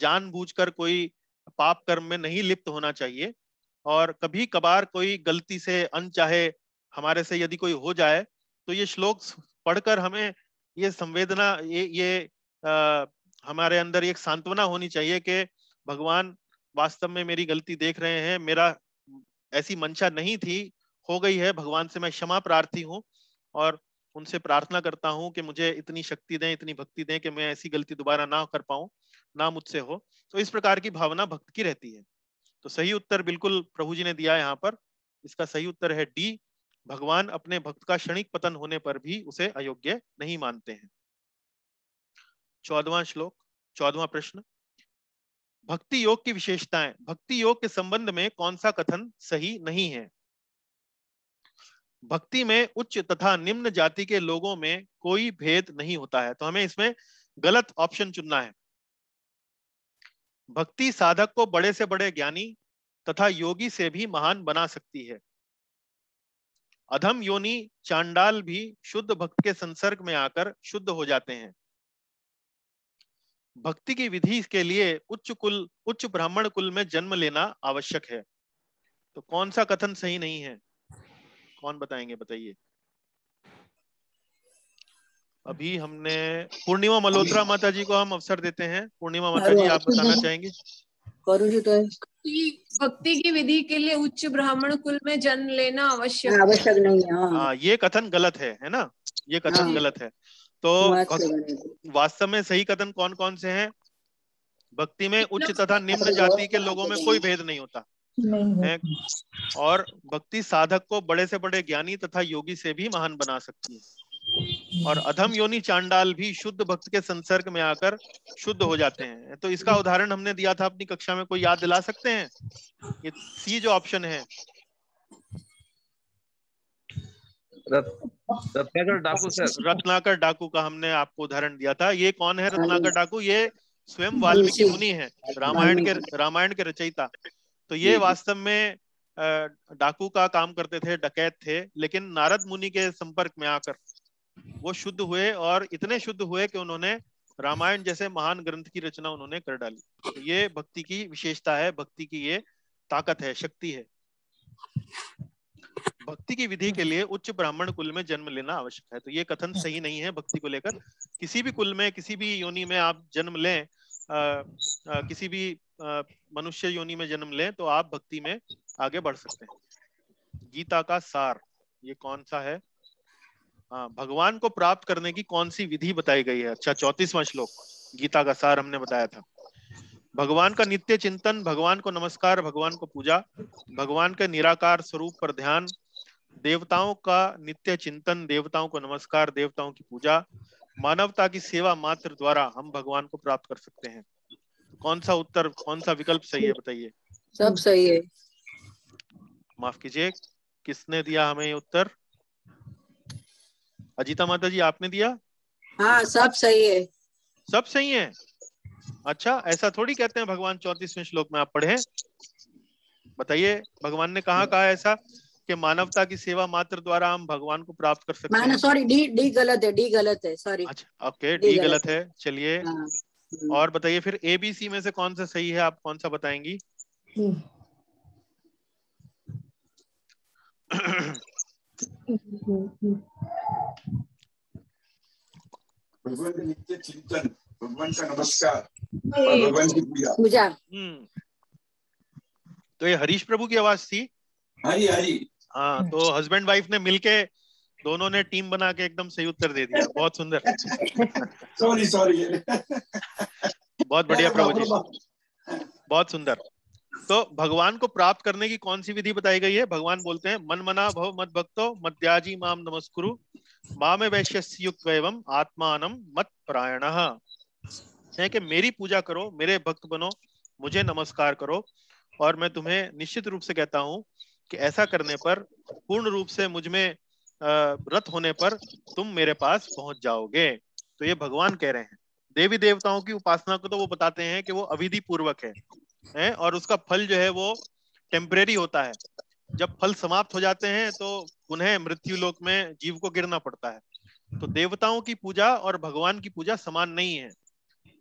जान बूझ कर कोई पाप कर्म में नहीं लिप्त होना चाहिए और कभी कभार कोई गलती से अनचाहे हमारे से यदि कोई हो जाए तो ये श्लोक पढ़कर हमें ये संवेदना ये ये हमारे अंदर एक सांत्वना होनी चाहिए कि भगवान वास्तव में मेरी गलती देख रहे हैं मेरा ऐसी मंशा नहीं थी हो गई है भगवान से मैं क्षमा प्रार्थी हूँ और उनसे प्रार्थना करता हूँ कि मुझे इतनी शक्ति दें इतनी भक्ति दें कि मैं ऐसी गलती दोबारा ना कर पाऊँ ना मुझसे हो तो इस प्रकार की भावना भक्त की रहती है तो सही उत्तर बिल्कुल प्रभु जी ने दिया यहाँ पर इसका सही उत्तर है डी भगवान अपने भक्त का क्षणिक पतन होने पर भी उसे अयोग्य नहीं मानते हैं चौदवा श्लोक चौदवा प्रश्न भक्ति योग की विशेषताएं भक्ति योग के संबंध में कौन सा कथन सही नहीं है भक्ति में उच्च तथा निम्न जाति के लोगों में कोई भेद नहीं होता है तो हमें इसमें गलत ऑप्शन चुनना है भक्ति साधक को बड़े से बड़े ज्ञानी तथा योगी से भी महान बना सकती है अधम योनि चांडाल भी शुद्ध भक्त के संसर्ग में आकर शुद्ध हो जाते हैं भक्ति की विधि के लिए उच्च कुल उच्च ब्राह्मण कुल में जन्म लेना आवश्यक है तो कौन सा कथन सही नहीं है कौन बताएंगे बताइए अभी हमने पूर्णिमा मल्होत्रा माता जी को हम अवसर देते हैं पूर्णिमा माता जी आप बताना चाहेंगे भक्ति की विधि के लिए उच्च ब्राह्मण कुल में जन्म लेना आवश्यक आवश्यक नहीं है हाँ।, हाँ ये कथन गलत है है ना ये कथन हाँ। गलत है तो वास्तव में सही कथन कौन कौन से हैं भक्ति में उच्च तथा निम्न जाति के लोगों में कोई भेद नहीं होता है और भक्ति साधक को बड़े से बड़े ज्ञानी तथा योगी से भी महान बना सकती है और अधम योनि चांडाल भी शुद्ध भक्त के संसर्ग में आकर शुद्ध हो जाते हैं तो इसका उदाहरण हमने दिया था अपनी कक्षा में कोई याद दिला सकते हैं ये सी जो ऑप्शन है रत्नाकर डाकू सर रत्नाकर डाकू का हमने आपको उदाहरण दिया था ये कौन है हाँ रत्नाकर डाकू ये स्वयं वाल्मीकि मुनि है रामायण के रामायण के रचयिता तो ये वास्तव में डाकू का काम करते थे डकैत थे लेकिन नारद मुनि के संपर्क में आकर वो शुद्ध हुए और इतने शुद्ध हुए कि उन्होंने रामायण जैसे महान ग्रंथ की रचना उन्होंने कर डाली तो ये भक्ति की विशेषता है भक्ति की ये ताकत है शक्ति है भक्ति की विधि के लिए उच्च ब्राह्मण कुल में जन्म लेना आवश्यक है तो ये कथन सही नहीं है भक्ति को लेकर किसी भी कुल में किसी भी योनि में आप जन्म लें किसी भी मनुष्य योनि में जन्म लें तो आप भक्ति में आगे बढ़ सकते हैं गीता का सार ये कौन सा है हाँ भगवान को प्राप्त करने की कौन सी विधि बताई गई है अच्छा चौतीसवां श्लोक गीता का सार हमने बताया था भगवान का नित्य चिंतन भगवान को नमस्कार भगवान को पूजा भगवान के निराकार स्वरूप पर ध्यान देवताओं का नित्य चिंतन देवताओं को नमस्कार देवताओं की पूजा मानवता की सेवा मात्र द्वारा हम भगवान को प्राप्त कर सकते हैं कौन सा उत्तर कौन सा विकल्प सही है बताइए सब सही है माफ कीजिए किसने दिया हमें ये उत्तर अजीता माता जी आपने दिया हाँ सब सही है सब सही है अच्छा ऐसा थोड़ी कहते हैं भगवान चौतीसवें श्लोक में आप पढ़े बताइए भगवान ने कहा कहा ऐसा कि मानवता की सेवा मात्र द्वारा हम भगवान को प्राप्त कर सकते हैं सॉरी डी डी गलत है डी गलत है सॉरी अच्छा ओके डी गलत है चलिए हाँ, हाँ। और बताइए फिर एबीसी में से कौन सा सही है आप कौन सा बताएंगी भगवान नित्य चिंतन भगवान का नमस्कार भगवान की पूजा हम्म। तो ये हरीश प्रभु की आवाज थी हरी हरी हाँ तो हस्बैंड अच्छा। वाइफ ने मिलके दोनों ने टीम बना के एकदम सही उत्तर दे दिया बहुत सुंदर सॉरी सॉरी बहुत बढ़िया प्रभु जी बहुत सुंदर तो भगवान को प्राप्त करने की कौन सी विधि बताई गई है भगवान बोलते हैं मन मना भव मत भक्तो मध्याजी माम नमस्कुरु माम वैश्युक्त एवं आत्मान मत परायण कि मेरी पूजा करो मेरे भक्त बनो मुझे नमस्कार करो और मैं तुम्हें निश्चित रूप से कहता हूँ कि ऐसा करने पर पूर्ण रूप से मुझ में होने पर तुम मेरे पास पहुंच जाओगे तो ये भगवान कह रहे हैं देवी देवताओं की उपासना को तो वो बताते हैं कि वो अविधि पूर्वक है हैं और उसका फल जो है वो टेम्परेरी होता है जब फल समाप्त हो जाते हैं तो पुनः मृत्यु लोक में जीव को गिरना पड़ता है तो देवताओं की पूजा और भगवान की पूजा समान नहीं है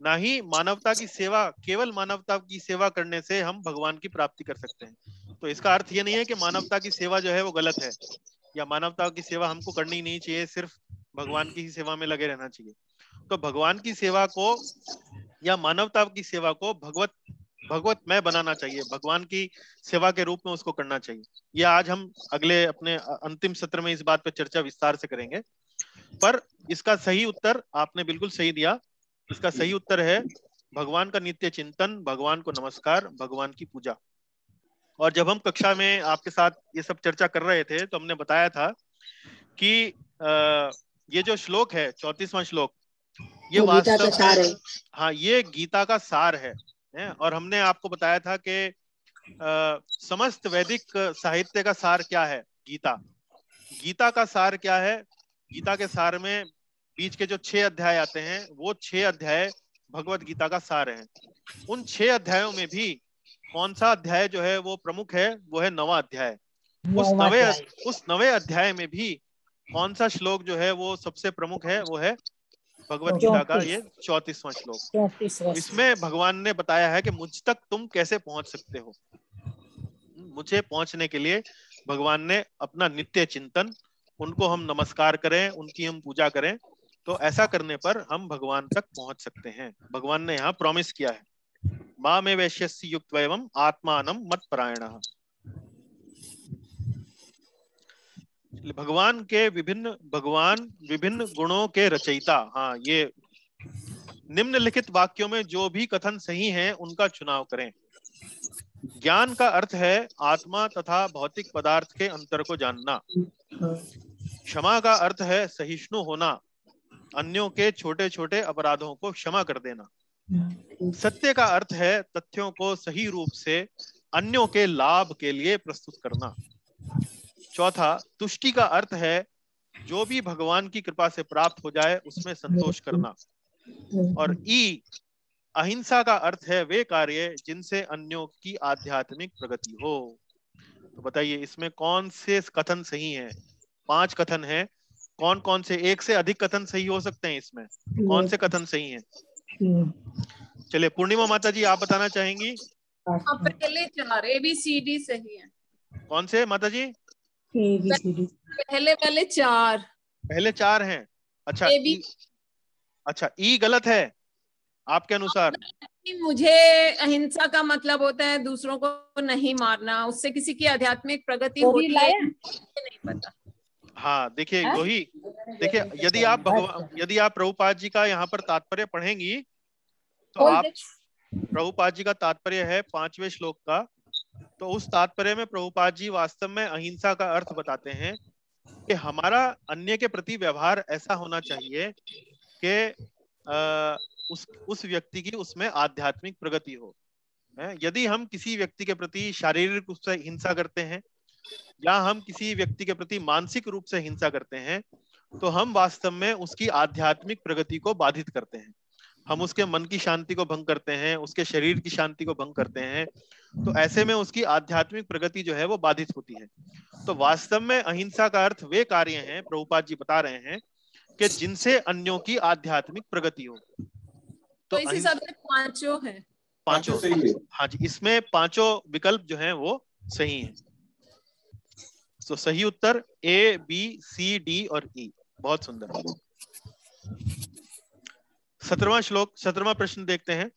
ना ही मानवता की सेवा केवल मानवता की सेवा करने से हम भगवान की प्राप्ति कर सकते हैं तो इसका अर्थ ये नहीं है कि मानवता की सेवा जो है वो गलत है या मानवता की सेवा हमको करनी नहीं चाहिए सिर्फ भगवान की ही सेवा में लगे रहना चाहिए तो भगवान की सेवा को या मानवता की सेवा को भगवत भगवत में बनाना चाहिए भगवान की सेवा के रूप में उसको करना चाहिए ये आज हम अगले अपने अंतिम सत्र में इस बात पर चर्चा विस्तार से करेंगे पर इसका सही उत्तर आपने बिल्कुल सही दिया इसका सही उत्तर है भगवान का नित्य चिंतन भगवान को नमस्कार भगवान की पूजा और जब हम कक्षा में आपके साथ ये सब चर्चा कर रहे थे तो हमने बताया था कि ये जो श्लोक है चौतीसवां श्लोक ये वास्तव हाँ ये गीता का सार है ने? और हमने आपको बताया था कि समस्त वैदिक साहित्य का सार क्या है गीता गीता का सार क्या है गीता के सार में बीच के जो छह अध्याय आते हैं वो छह अध्याय भगवत गीता का सार है उन छह अध्यायों में भी कौन सा अध्याय जो है वो प्रमुख है वो है नवा अध्याय उस नवे उस नवे अध्याय में भी कौन सा श्लोक जो है वो सबसे प्रमुख है वो है भगवत गीता का ये चौतीसवां श्लोक इसमें भगवान ने बताया है कि मुझ तक तुम कैसे पहुंच सकते हो मुझे पहुंचने के लिए भगवान ने अपना नित्य चिंतन उनको हम नमस्कार करें उनकी हम पूजा करें तो ऐसा करने पर हम भगवान तक पहुंच सकते हैं भगवान ने यहाँ प्रॉमिस किया है माँ में वैश्यस्य युक्त एवं आत्मान मत परायण भगवान के विभिन्न भगवान विभिन्न गुणों के रचयिता हाँ ये निम्नलिखित वाक्यों में जो भी कथन सही हैं उनका चुनाव करें ज्ञान का अर्थ है आत्मा तथा भौतिक पदार्थ के अंतर को जानना क्षमा का अर्थ है सहिष्णु होना अन्यों के छोटे छोटे अपराधों को क्षमा कर देना सत्य का अर्थ है तथ्यों को सही रूप से अन्यों के लाभ के लिए प्रस्तुत करना चौथा तुष्टि का अर्थ है जो भी भगवान की कृपा से प्राप्त हो जाए उसमें संतोष करना और ई अहिंसा का अर्थ है वे कार्य जिनसे अन्यों की आध्यात्मिक प्रगति हो तो बताइए इसमें कौन से कथन सही है पांच कथन है कौन कौन से एक से अधिक कथन सही हो सकते हैं इसमें कौन से कथन सही हैं चलिए पूर्णिमा माता जी आप बताना चाहेंगी पहले चार ए बी सी डी सही है कौन से माता जी पहले पहले चार पहले चार हैं अच्छा ए, e- अच्छा ई e गलत है आपके अनुसार मुझे अहिंसा का मतलब होता है दूसरों को नहीं मारना उससे किसी की आध्यात्मिक प्रगति होती है नहीं पता हाँ देखिए हाँ? वही देखिए यदि आप अच्छा। भगवान यदि आप प्रभुपाद जी का यहाँ पर तात्पर्य पढ़ेंगी तो आप प्रभुपाद जी का तात्पर्य है पांचवे श्लोक का तो उस तात्पर्य में प्रभुपाद जी वास्तव में अहिंसा का अर्थ बताते हैं कि हमारा अन्य के प्रति व्यवहार ऐसा होना चाहिए कि उस उस व्यक्ति की उसमें आध्यात्मिक प्रगति हो यदि हम किसी व्यक्ति के प्रति शारीरिक रूप से हिंसा करते हैं या हम किसी व्यक्ति के प्रति मानसिक रूप से हिंसा करते हैं तो हम वास्तव में उसकी आध्यात्मिक प्रगति को बाधित करते हैं हम उसके मन की शांति को भंग करते हैं उसके शरीर की शांति को भंग करते हैं तो ऐसे में उसकी आध्यात्मिक प्रगति जो है वो बाधित होती है तो वास्तव में अहिंसा का अर्थ वे कार्य हैं प्रभुपाद जी बता रहे हैं कि जिनसे अन्यों की आध्यात्मिक प्रगति हो तो, तो इस पांचों है पांचों हाँ जी इसमें पांचों विकल्प जो है वो सही है तो सही उत्तर ए बी सी डी और ई e. बहुत सुंदर सत्रवा श्लोक सत्रवा प्रश्न देखते हैं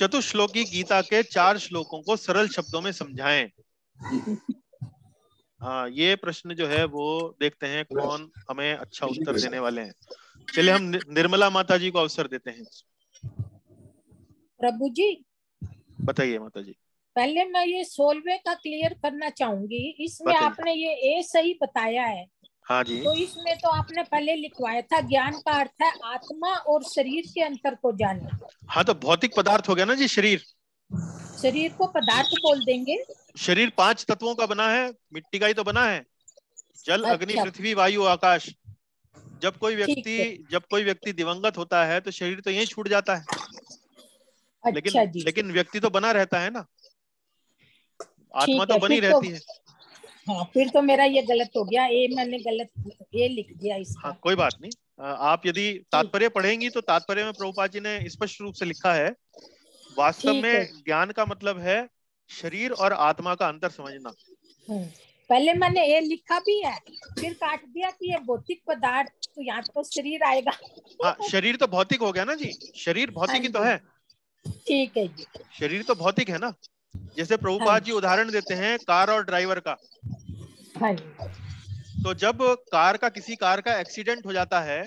चतुश्लोकी गीता के चार श्लोकों को सरल शब्दों में समझाएं हाँ ये प्रश्न जो है वो देखते हैं कौन हमें अच्छा उत्तर देने वाले हैं चलिए हम निर्मला माता जी को अवसर देते हैं प्रभु जी बताइए माता जी पहले मैं ये सोलवे का क्लियर करना चाहूंगी इसमें आपने ये ए सही बताया है हाँ जी तो इसमें तो आपने पहले लिखवाया था ज्ञान का अर्थ है आत्मा और शरीर के अंतर को जानना हाँ तो भौतिक पदार्थ हो गया ना जी शरीर शरीर को पदार्थ बोल देंगे शरीर पांच तत्वों का बना है मिट्टी का ही तो बना है जल अच्छा। अग्नि पृथ्वी वायु आकाश जब कोई व्यक्ति जब कोई व्यक्ति दिवंगत होता है तो शरीर तो यही छूट जाता है अच्छा लेकिन लेकिन व्यक्ति तो बना रहता है ना आत्मा तो बनी तो- रहती है हाँ फिर तो मेरा ये गलत हो गया ए मैंने गलत ए लिख दिया इसका हाँ, कोई बात नहीं आप यदि तात्पर्य पढ़ेंगी तो तात्पर्य में प्रभुपाद जी ने स्पष्ट रूप से लिखा है वास्तव में ज्ञान का मतलब है शरीर और आत्मा का अंतर समझना हम्म, पहले मैंने ये लिखा भी है फिर काट दिया कि ये भौतिक पदार्थ तो यहाँ तो शरीर आएगा हाँ शरीर तो भौतिक हो गया ना जी शरीर हाँ भौतिक ही तो है ठीक है जी शरीर तो भौतिक है ना जैसे प्रभुपाद जी उदाहरण देते हैं कार और ड्राइवर का हाँ तो जब कार का किसी कार का एक्सीडेंट हो जाता है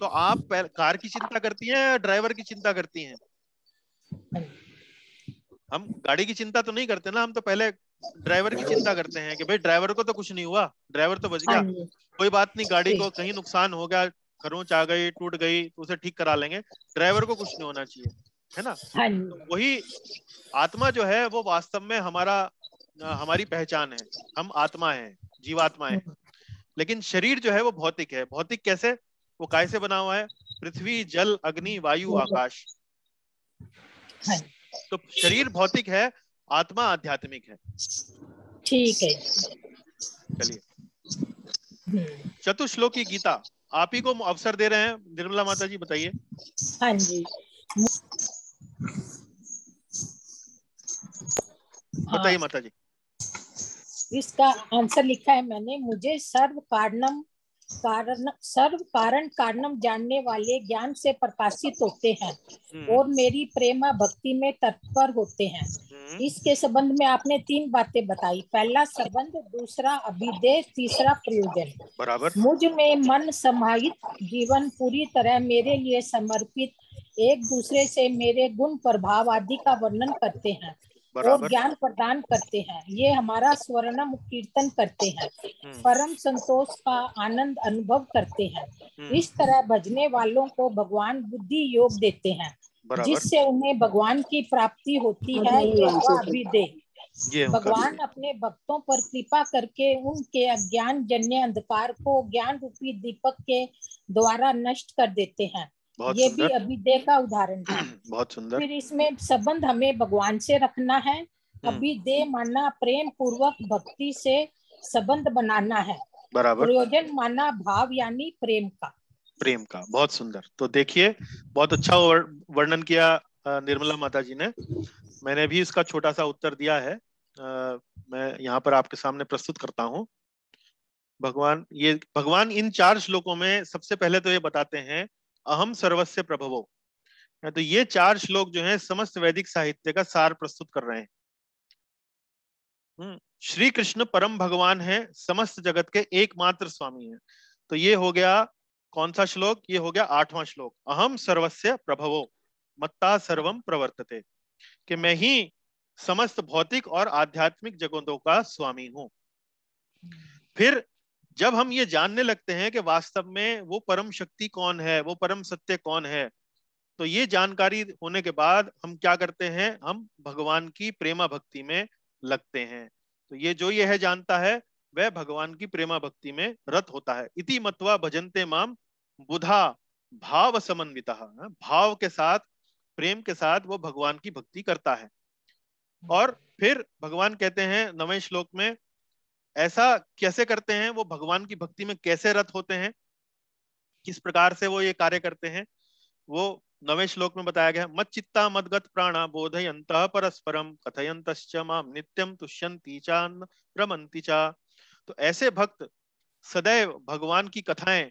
तो आप कार की चिंता करती हैं या ड्राइवर की चिंता करती हैं हाँ हम गाड़ी की चिंता तो नहीं करते ना हम तो पहले ड्राइवर की चिंता करते हैं कि भाई ड्राइवर को तो कुछ नहीं हुआ ड्राइवर तो बच गया हाँ कोई बात नहीं गाड़ी को कहीं नुकसान हो गया खरोच आ गई टूट गई तो उसे ठीक करा लेंगे ड्राइवर को कुछ नहीं होना चाहिए है ना हाँ तो वही आत्मा जो है वो वास्तव में हमारा हमारी पहचान है हम आत्मा है जीवात्मा है हम्म। लेकिन शरीर जो है वो भौतिक है भौतिक कैसे वो काय से बना हुआ है पृथ्वी जल अग्नि वायु हम्म। आकाश हाँ तो शरीर भौतिक है आत्मा आध्यात्मिक है ठीक है चलिए हम्म। चतुश्लोकी गीता आप ही को अवसर दे रहे हैं निर्मला माता जी बताइए हाँ जी बताइए हाँ। माता जी इसका आंसर लिखा है मैंने मुझे सर्व कारणम कारण सर्व कारण कारणम जानने वाले ज्ञान से प्रकाशित होते हैं हम्म। और मेरी प्रेमा भक्ति में तत्पर होते हैं हम्म। इसके संबंध में आपने तीन बातें बताई पहला संबंध दूसरा अभिदेश तीसरा प्रयोजन मुझ में मन समाहित जीवन पूरी तरह मेरे लिए समर्पित एक दूसरे से मेरे गुण प्रभाव आदि का वर्णन करते हैं और ज्ञान प्रदान करते हैं ये हमारा स्वर्णम कीर्तन करते हैं हम्म। परम संतोष का आनंद अनुभव करते हैं हम्म। इस तरह भजने वालों को भगवान बुद्धि योग देते हैं जिससे उन्हें भगवान की प्राप्ति होती हाँ, है ये दे भगवान अपने भक्तों पर कृपा करके उनके अज्ञान जन्य अंधकार को ज्ञान रूपी दीपक के द्वारा नष्ट कर देते हैं बहुत ये भी अभिदय का उदाहरण है बहुत सुंदर फिर इसमें संबंध हमें भगवान से रखना है हम्म। अभिदय माना प्रेम पूर्वक भक्ति से संबंध बनाना है बराबर प्रयोजन माना भाव यानी प्रेम का प्रेम का बहुत सुंदर तो देखिए बहुत अच्छा वर्णन किया निर्मला माता जी ने मैंने भी इसका छोटा सा उत्तर दिया है आ, मैं यहाँ पर आपके सामने प्रस्तुत करता हूँ भगवान ये भगवान इन चार श्लोकों में सबसे पहले तो ये बताते हैं अहम सर्वस्य प्रभवो तो ये चार श्लोक जो है समस्त वैदिक साहित्य का सार प्रस्तुत कर रहे हैं हम्म, श्री कृष्ण परम भगवान है समस्त जगत के एकमात्र स्वामी है तो ये हो गया कौन सा श्लोक ये हो गया आठवां श्लोक अहम सर्वस्य प्रभवो मत्ता सर्वम प्रवर्तते कि मैं ही समस्त भौतिक और आध्यात्मिक जगतों का स्वामी हूं फिर जब हम ये जानने लगते हैं कि वास्तव में वो परम शक्ति कौन है वो परम सत्य कौन है तो ये जानकारी होने के बाद हम क्या करते हैं हम भगवान की प्रेमा भक्ति में लगते हैं तो ये जो यह जानता है वह भगवान की प्रेमा भक्ति में रत होता है इति मत्वा भजनते माम बुधा भाव समन्विता हाँ, भाव के साथ प्रेम के साथ वो भगवान की भक्ति करता है और फिर भगवान कहते हैं नवे श्लोक में ऐसा कैसे करते हैं वो भगवान की भक्ति में कैसे रत होते हैं किस प्रकार से वो ये कार्य करते हैं वो नवे श्लोक में बताया गया मत चित्ता मदगत प्राणा बोधयंत परस्परम कथयंत माम नित्यम तुष्यंती चान रमंती चा तो ऐसे भक्त सदैव भगवान की कथाएं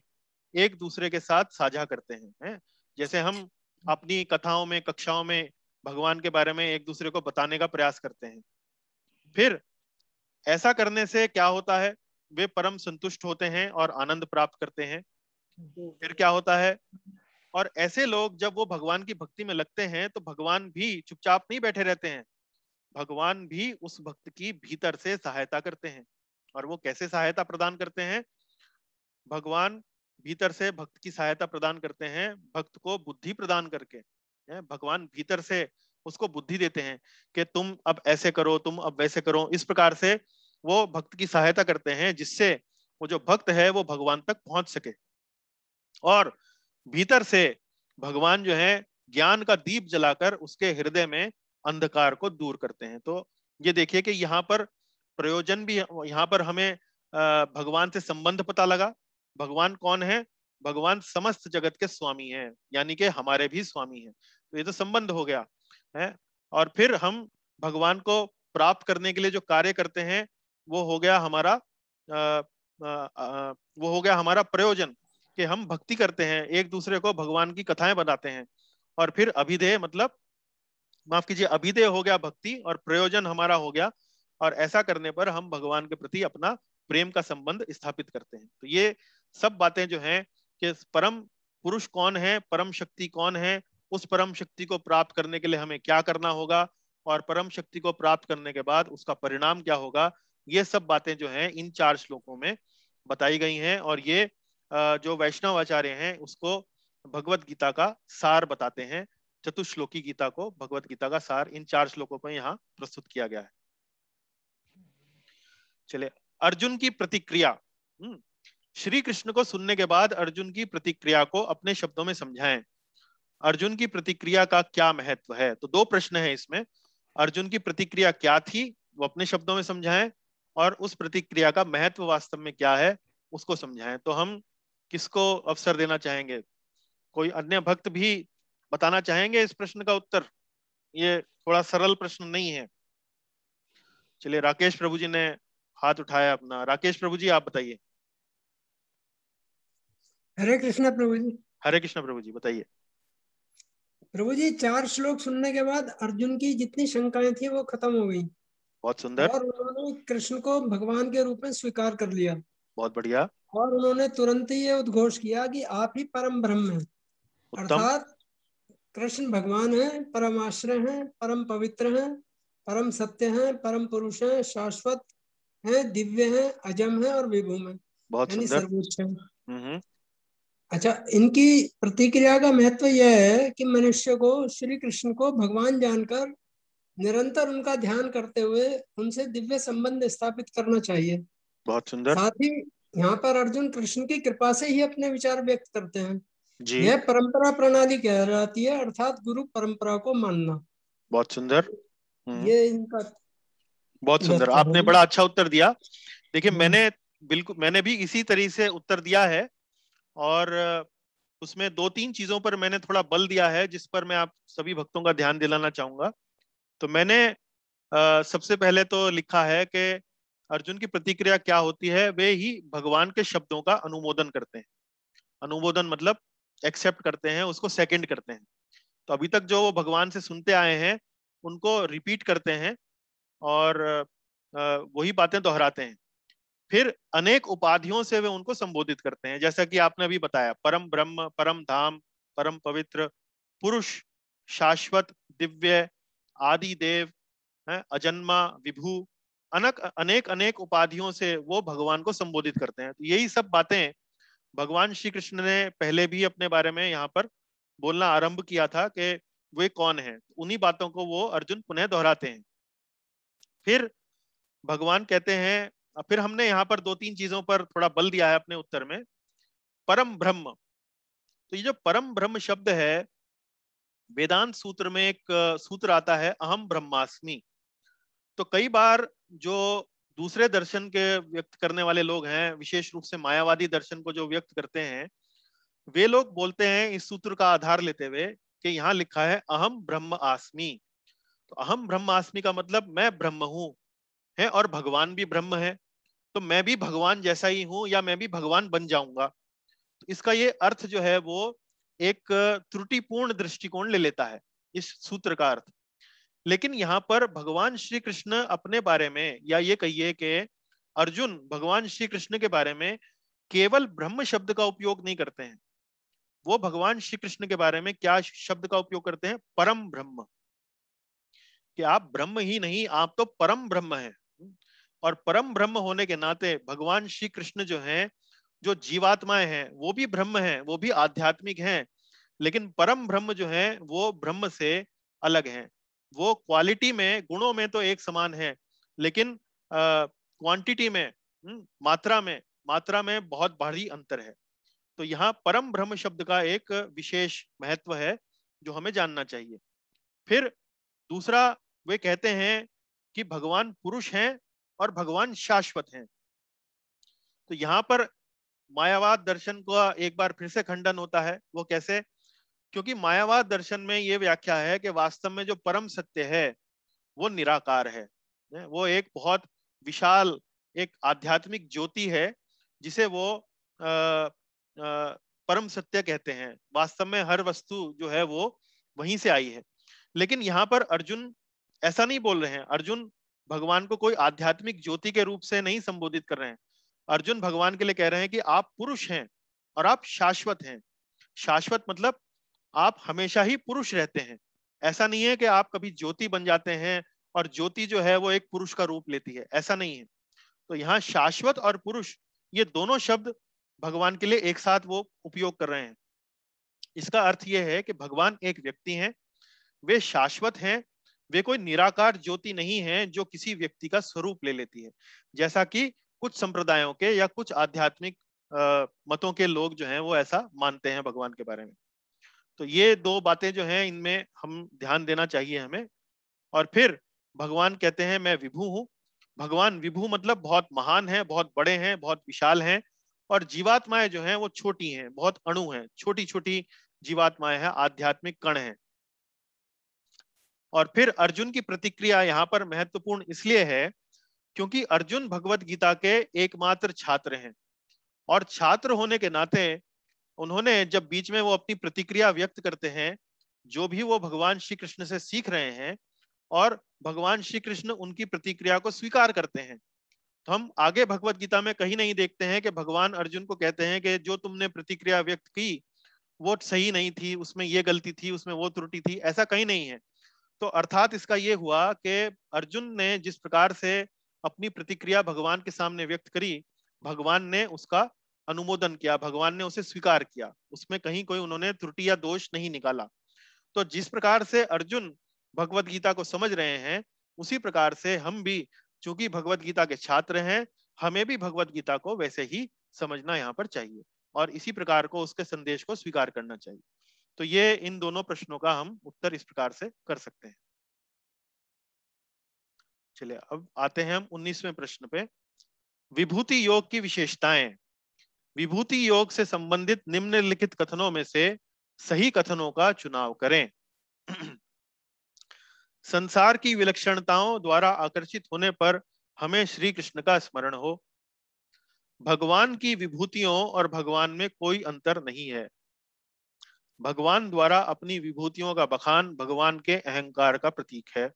एक दूसरे के साथ साझा करते हैं है? जैसे हम अपनी कथाओं में कक्षाओं में भगवान के बारे में एक दूसरे को बताने का प्रयास करते हैं फिर ऐसा करने से क्या होता है वे परम संतुष्ट होते हैं और आनंद प्राप्त करते हैं फिर क्या होता है और ऐसे लोग जब वो भगवान की भक्ति में लगते हैं तो भगवान भी चुपचाप नहीं बैठे रहते हैं भगवान भी उस भक्त की भीतर से सहायता करते हैं और वो कैसे सहायता प्रदान करते हैं भगवान भीतर से भक्त की सहायता प्रदान करते हैं भक्त को बुद्धि प्रदान करके भगवान भीतर से उसको बुद्धि देते हैं कि तुम अब ऐसे करो तुम अब वैसे करो इस प्रकार से वो भक्त की सहायता करते हैं जिससे वो जो भक्त है वो भगवान तक पहुंच सके और भीतर से भगवान जो है ज्ञान का दीप जलाकर उसके हृदय में अंधकार को दूर करते हैं तो ये देखिए कि यहाँ पर प्रयोजन भी यहाँ पर हमें भगवान से संबंध पता लगा भगवान कौन है भगवान समस्त जगत के स्वामी हैं यानी कि हमारे भी स्वामी हैं तो ये तो संबंध हो गया है और फिर हम भगवान को प्राप्त करने के लिए जो कार्य करते हैं वो हो गया हमारा आ, आ, आ, वो हो गया हमारा प्रयोजन कि हम भक्ति करते हैं एक दूसरे को भगवान की कथाएं बताते हैं और फिर अभिधेय मतलब माफ कीजिए अभिधेय हो गया भक्ति और प्रयोजन हमारा हो गया और ऐसा करने पर हम भगवान के प्रति अपना प्रेम का संबंध स्थापित करते हैं तो ये सब बातें जो हैं कि परम पुरुष कौन है परम शक्ति कौन है उस परम शक्ति को प्राप्त करने के लिए हमें क्या करना होगा और परम शक्ति को प्राप्त करने के बाद उसका परिणाम क्या होगा ये सब बातें जो हैं इन चार श्लोकों में बताई गई हैं और ये जो वैष्णव आचार्य हैं उसको भगवत गीता का सार बताते हैं चतुश्लोकी गीता को भगवत गीता का सार इन चार श्लोकों पर यहाँ प्रस्तुत किया गया है चले अर्जुन की प्रतिक्रिया हम्म, श्री कृष्ण को सुनने के बाद अर्जुन की प्रतिक्रिया को अपने शब्दों में समझाएं अर्जुन की प्रतिक्रिया का क्या महत्व है तो दो प्रश्न है इसमें अर्जुन की प्रतिक्रिया क्या थी वो अपने शब्दों में समझाएं और उस प्रतिक्रिया का महत्व वास्तव में क्या है उसको समझाएं तो हम किसको अवसर देना चाहेंगे कोई अन्य भक्त भी बताना चाहेंगे इस प्रश्न का उत्तर ये थोड़ा सरल प्रश्न नहीं है चलिए राकेश प्रभु जी ने हाथ उठाया अपना राकेश प्रभु जी आप बताइए हरे कृष्णा प्रभु जी हरे कृष्णा प्रभु जी बताइए प्रभु जी चार श्लोक सुनने के बाद अर्जुन की जितनी शंकाएं थी वो खत्म हो गई बहुत सुंदर और उन्होंने कृष्ण को भगवान के रूप में स्वीकार कर लिया बहुत बढ़िया और उन्होंने तुरंत ही ये उद्घोष किया कि आप ही परम ब्रह्म हैं अर्थात कृष्ण भगवान है परम आश्रय है परम पवित्र है परम सत्य है परम पुरुष है शाश्वत है दिव्य है अजम है और विभूम है बहुत सर्वोच्च है हम्म, हम्म। अच्छा इनकी प्रतिक्रिया का महत्व यह है कि मनुष्य को श्री कृष्ण को भगवान जानकर निरंतर उनका ध्यान करते हुए उनसे दिव्य संबंध स्थापित करना चाहिए बहुत सुंदर साथ ही यहाँ पर अर्जुन कृष्ण की कृपा से ही अपने विचार व्यक्त करते हैं जी यह परंपरा प्रणाली कह जाती है अर्थात गुरु परंपरा को मानना बहुत सुंदर हम्म। ये इनका बहुत सुंदर आपने बड़ा अच्छा उत्तर दिया देखिए हम्म। मैंने बिल्कुल मैंने भी इसी तरीके से उत्तर दिया है और उसमें दो तीन चीजों पर मैंने थोड़ा बल दिया है जिस पर मैं आप सभी भक्तों का ध्यान दिलाना चाहूंगा तो मैंने आ, सबसे पहले तो लिखा है कि अर्जुन की प्रतिक्रिया क्या होती है वे ही भगवान के शब्दों का अनुमोदन करते हैं अनुमोदन मतलब एक्सेप्ट करते हैं उसको सेकंड करते हैं तो अभी तक जो वो भगवान से सुनते आए हैं उनको रिपीट करते हैं और वही बातें दोहराते हैं फिर अनेक उपाधियों से वे उनको संबोधित करते हैं जैसा कि आपने अभी बताया परम ब्रह्म परम धाम परम पवित्र पुरुष शाश्वत दिव्य आदि देव अजन्मा विभु अनक अनेक अनेक उपाधियों से वो भगवान को संबोधित करते हैं तो यही सब बातें भगवान श्री कृष्ण ने पहले भी अपने बारे में यहाँ पर बोलना आरंभ किया था कि वे कौन है तो उन्हीं बातों को वो अर्जुन पुनः दोहराते हैं फिर भगवान कहते हैं फिर हमने यहाँ पर दो तीन चीजों पर थोड़ा बल दिया है अपने उत्तर में परम ब्रह्म तो ये जो परम ब्रह्म शब्द है वेदांत सूत्र में एक सूत्र आता है अहम ब्रह्मास्मि तो कई बार जो दूसरे दर्शन के व्यक्त करने वाले लोग हैं विशेष रूप से मायावादी दर्शन को जो व्यक्त करते हैं वे लोग बोलते हैं इस सूत्र का आधार लेते हुए कि यहाँ लिखा है अहम ब्रह्म आसमी तो अहम ब्रह्मास्मि का मतलब मैं ब्रह्म हूँ है और भगवान भी ब्रह्म है तो मैं भी भगवान जैसा ही हूं या मैं भी भगवान बन जाऊंगा तो इसका ये अर्थ जो है वो एक त्रुटिपूर्ण दृष्टिकोण ले लेता है इस सूत्र का अर्थ लेकिन यहाँ पर भगवान श्री कृष्ण अपने बारे में या ये कहिए कि अर्जुन भगवान श्री कृष्ण के बारे में केवल ब्रह्म शब्द का उपयोग नहीं करते हैं वो भगवान श्री कृष्ण के बारे में क्या शब्द का उपयोग करते हैं परम ब्रह्म कि आप ब्रह्म ही नहीं आप तो परम ब्रह्म हैं और परम ब्रह्म होने के नाते भगवान श्री कृष्ण जो हैं जो जीवात्माएं हैं वो भी ब्रह्म हैं वो भी आध्यात्मिक हैं लेकिन परम ब्रह्म जो है वो ब्रह्म से अलग हैं वो क्वालिटी में गुणों में तो एक समान है लेकिन क्वांटिटी में हम्म, मात्रा में मात्रा में बहुत भारी अंतर है तो यहाँ परम ब्रह्म शब्द का एक विशेष महत्व है जो हमें जानना चाहिए फिर दूसरा वे कहते हैं कि भगवान पुरुष हैं और भगवान शाश्वत हैं तो यहाँ पर मायावाद दर्शन का एक बार फिर से खंडन होता है वो कैसे क्योंकि मायावाद दर्शन में ये व्याख्या है कि वास्तव में जो परम सत्य है वो निराकार है वो एक बहुत विशाल एक आध्यात्मिक ज्योति है जिसे वो आ, आ, परम सत्य कहते हैं वास्तव में हर वस्तु जो है वो वहीं से आई है लेकिन यहाँ पर अर्जुन ऐसा नहीं बोल रहे हैं अर्जुन भगवान को कोई आध्यात्मिक ज्योति के रूप से नहीं संबोधित कर रहे हैं अर्जुन भगवान के लिए कह रहे हैं कि आप पुरुष हैं और आप शाश्वत हैं शाश्वत मतलब आप हमेशा ही पुरुष रहते हैं ऐसा नहीं है कि आप कभी ज्योति बन जाते हैं और ज्योति जो है वो एक पुरुष का रूप लेती है ऐसा नहीं है तो यहाँ शाश्वत और पुरुष ये दोनों शब्द भगवान के लिए एक साथ वो उपयोग कर रहे हैं इसका अर्थ ये है कि भगवान एक व्यक्ति हैं वे शाश्वत हैं वे कोई निराकार ज्योति नहीं है जो किसी व्यक्ति का स्वरूप ले लेती है जैसा कि कुछ संप्रदायों के या कुछ आध्यात्मिक मतों के लोग जो हैं वो ऐसा मानते हैं भगवान के बारे में तो ये दो बातें जो हैं इनमें हम ध्यान देना चाहिए हमें और फिर भगवान कहते हैं मैं विभू हूँ भगवान विभू मतलब बहुत महान है बहुत बड़े हैं बहुत विशाल हैं और जीवात्माएं जो हैं वो छोटी हैं बहुत अणु हैं छोटी छोटी जीवात्माएं हैं आध्यात्मिक कण हैं और फिर अर्जुन की प्रतिक्रिया यहाँ पर महत्वपूर्ण इसलिए है क्योंकि अर्जुन भगवत गीता के एकमात्र छात्र हैं और छात्र होने के नाते उन्होंने जब बीच में वो अपनी प्रतिक्रिया व्यक्त करते हैं जो भी वो भगवान श्री कृष्ण से सीख रहे हैं और भगवान श्री कृष्ण उनकी प्रतिक्रिया को स्वीकार करते हैं तो हम आगे भगवत गीता में कहीं नहीं देखते हैं कि भगवान अर्जुन को कहते हैं कि जो तुमने प्रतिक्रिया व्यक्त की वो सही नहीं थी उसमें ये गलती थी उसमें वो त्रुटि थी ऐसा कहीं नहीं है तो अर्थात इसका ये हुआ कि अर्जुन ने जिस प्रकार से अपनी प्रतिक्रिया भगवान के सामने व्यक्त करी भगवान ने उसका अनुमोदन किया भगवान ने उसे स्वीकार किया उसमें कहीं कोई उन्होंने त्रुटि या दोष नहीं निकाला तो जिस प्रकार से अर्जुन भगवत गीता को समझ रहे हैं उसी प्रकार से हम भी चूंकि भगवत गीता के छात्र हैं हमें भी भगवत गीता को वैसे ही समझना यहाँ पर चाहिए और इसी प्रकार को उसके संदेश को स्वीकार करना चाहिए तो ये इन दोनों प्रश्नों का हम उत्तर इस प्रकार से कर सकते हैं चलिए अब आते हैं हम उन्नीसवें प्रश्न पे विभूति योग की विशेषताएं विभूति योग से संबंधित निम्नलिखित कथनों में से सही कथनों का चुनाव करें संसार की विलक्षणताओं द्वारा आकर्षित होने पर हमें श्री कृष्ण का स्मरण हो भगवान की विभूतियों और भगवान में कोई अंतर नहीं है भगवान द्वारा अपनी विभूतियों का बखान भगवान के अहंकार का प्रतीक है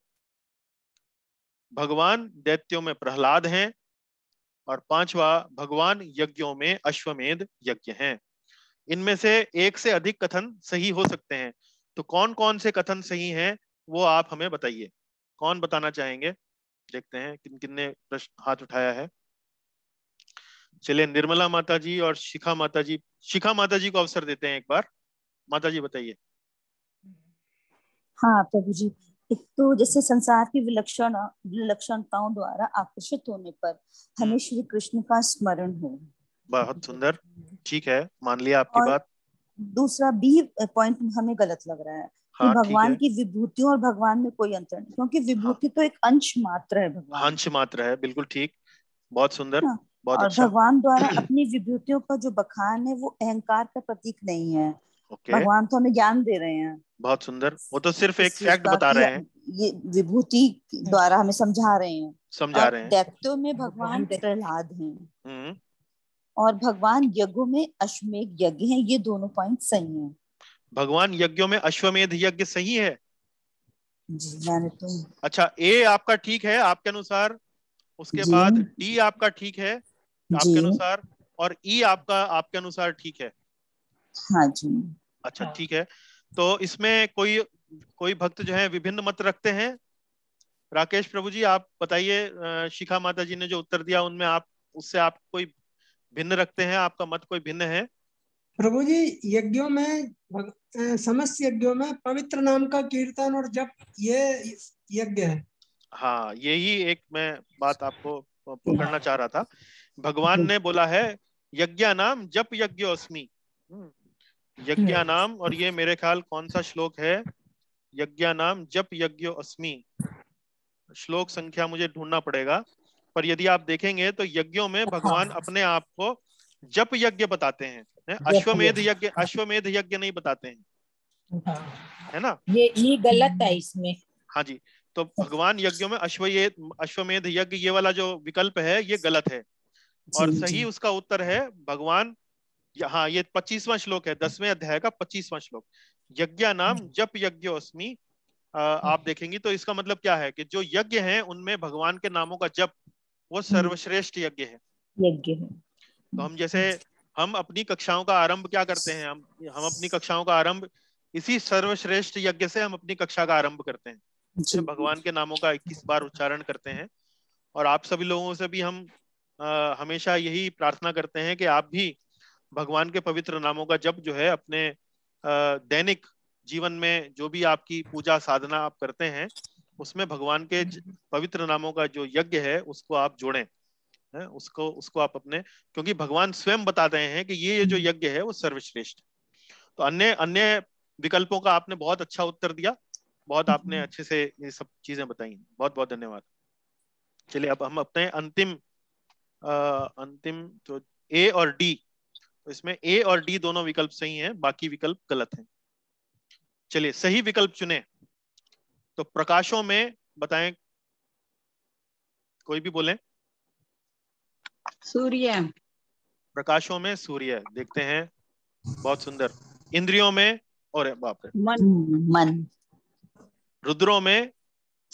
भगवान दैत्यों में प्रहलाद हैं और पांचवा भगवान यज्ञों में अश्वमेध यज्ञ हैं इनमें से एक से अधिक कथन सही हो सकते हैं तो कौन कौन से कथन सही हैं वो आप हमें बताइए कौन बताना चाहेंगे देखते हैं किन किन ने प्रश्न हाथ उठाया है चलिए निर्मला माता जी और शिखा माता जी शिखा माता जी को अवसर देते हैं एक बार माता जी बताइए हाँ प्रभु जी एक तो जैसे संसार की विलक्षण विलक्षणताओं द्वारा आकर्षित होने पर हम्म। हमें श्री कृष्ण का स्मरण हो बहुत सुंदर ठीक है मान लिया आपकी और बात दूसरा बी पॉइंट हमें गलत लग रहा है हाँ, कि भगवान की विभूतियों और भगवान में कोई अंतर नहीं क्योंकि हाँ। विभूति हाँ, तो एक अंश मात्र है भगवान अंश मात्र है बिल्कुल ठीक बहुत सुंदर हाँ, बहुत और अच्छा। भगवान द्वारा अपनी विभूतियों का जो बखान है वो अहंकार का प्रतीक नहीं है okay. भगवान तो हमें ज्ञान दे रहे हैं बहुत सुंदर वो तो सिर्फ एक फैक्ट बता रहे हैं ये विभूति द्वारा हमें समझा रहे हैं समझा रहे हैं दैत्यो में भगवान तो- प्रहलाद है हम्म। और भगवान यज्ञों में अश्वमेघ यज्ञ है ये दोनों पॉइंट सही है भगवान यज्ञों में अश्वमेध यज्ञ सही है जी मैंने तो अच्छा ए आपका ठीक है आपके अनुसार उसके बाद डी आपका ठीक है आपके अनुसार और ई e आपका आपके अनुसार ठीक है हाँ जी अच्छा हाँ। ठीक है तो इसमें कोई कोई भक्त जो है विभिन्न मत रखते हैं राकेश प्रभु जी आप बताइए शिखा माता जी ने जो उत्तर दिया उनमें आप उससे आप कोई भिन्न रखते हैं आपका मत कोई भिन्न है प्रभु जी यज्ञों में समस्त यज्ञों में पवित्र नाम का कीर्तन और जब ये यज्ञ है हाँ यही एक मैं बात आपको पकड़ना चाह रहा था भगवान ने बोला है यज्ञ नाम जप यज्ञ अस्मी हम्म। यज्ञा नाम और ये मेरे ख्याल कौन सा श्लोक है यज्ञा नाम जप यज्ञो अस्मि श्लोक संख्या मुझे ढूंढना पड़ेगा पर यदि आप देखेंगे तो यज्ञों में भगवान हाँ। अपने आप को जप यज्ञ बताते हैं अश्वमेध यज्ञ अश्वमेध यज्ञ नहीं बताते हैं हाँ। है ना ये ये गलत है इसमें हाँ जी तो भगवान यज्ञों में अश्व अश्वमेध यज्ञ ये वाला जो विकल्प है ये गलत है और सही उसका उत्तर है भगवान हाँ ये पच्चीसवां श्लोक है दसवें अध्याय का पच्चीसवां श्लोक यज्ञ नाम हम्म। जप यज्ञोस्मी आप हम्म। देखेंगी तो इसका मतलब क्या है कि जो यज्ञ है उनमें भगवान के नामों का जप वो हम्म। सर्वश्रेष्ठ यज्ञ है यज्ञ तो हम जैसे हम अपनी कक्षाओं का आरंभ क्या करते हैं हम हम अपनी कक्षाओं का आरंभ इसी सर्वश्रेष्ठ यज्ञ से हम अपनी कक्षा का आरंभ करते हैं जिससे भगवान के नामों का इक्कीस बार उच्चारण करते हैं और आप सभी लोगों से भी हम आ, हमेशा यही प्रार्थना करते हैं कि आप भी भगवान के पवित्र नामों का जब जो है अपने दैनिक जीवन में जो भी आपकी पूजा साधना आप करते हैं उसमें भगवान के पवित्र नामों का जो यज्ञ है उसको आप जोड़े उसको उसको आप अपने क्योंकि भगवान स्वयं बता रहे हैं कि ये जो यज्ञ है वो सर्वश्रेष्ठ तो अन्य अन्य विकल्पों का आपने बहुत अच्छा उत्तर दिया बहुत आपने अच्छे से ये सब चीजें बताई बहुत बहुत धन्यवाद चलिए अब हम अपने अंतिम आ, अंतिम जो तो ए और डी तो इसमें ए और डी दोनों विकल्प सही हैं बाकी विकल्प गलत हैं चलिए सही विकल्प चुने तो प्रकाशों में बताएं कोई भी बोले सूर्य प्रकाशों में सूर्य देखते हैं बहुत सुंदर इंद्रियों में और बाप रे मन मन रुद्रों में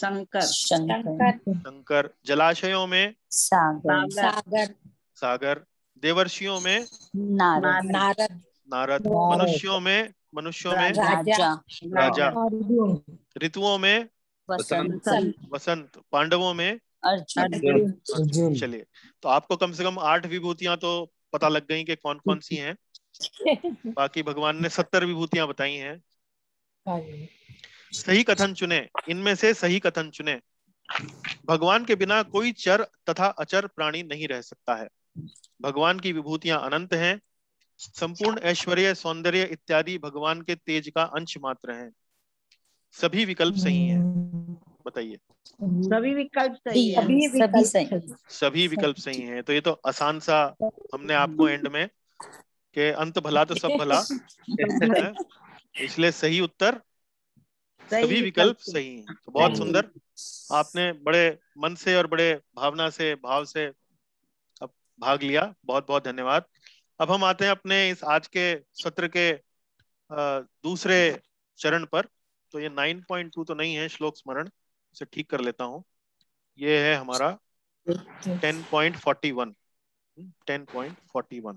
शंकर शंकर शंकर जलाशयों में सागर सागर सागर देवर्षियों में नारद नारद नारद मनुष्यों में मनुष्यों में राजा राजा ऋतुओं में वसंत वसंत पांडवों में अर्जुन चलिए तो आपको कम से कम आठ विभूतियां तो पता लग गई कि कौन कौन सी हैं बाकी भगवान ने सत्तर विभूतियां बताई हैं हाँ सही कथन चुने इनमें से सही कथन चुने भगवान के बिना कोई चर तथा अचर प्राणी नहीं रह सकता है भगवान की विभूतियां अनंत हैं संपूर्ण ऐश्वर्य सौंदर्य इत्यादि भगवान के तेज का अंश मात्र हैं सभी विकल्प सही हैं बताइए सभी विकल्प सही है सभी विकल्प सही सभी विकल्प सही हैं तो ये तो आसान सा हमने आपको एंड में के अंत भला तो सब भला इसलिए सही उत्तर सभी विकल्प सही हैं तो बहुत सुंदर आपने बड़े मन से और बड़े भावना से भाव से भाग लिया बहुत बहुत धन्यवाद अब हम आते हैं अपने इस आज के सत्र के दूसरे चरण पर तो ये 9.2 तो नहीं है श्लोक स्मरण इसे ठीक कर लेता हूँ ये है हमारा 10.41 10.41 हम्म,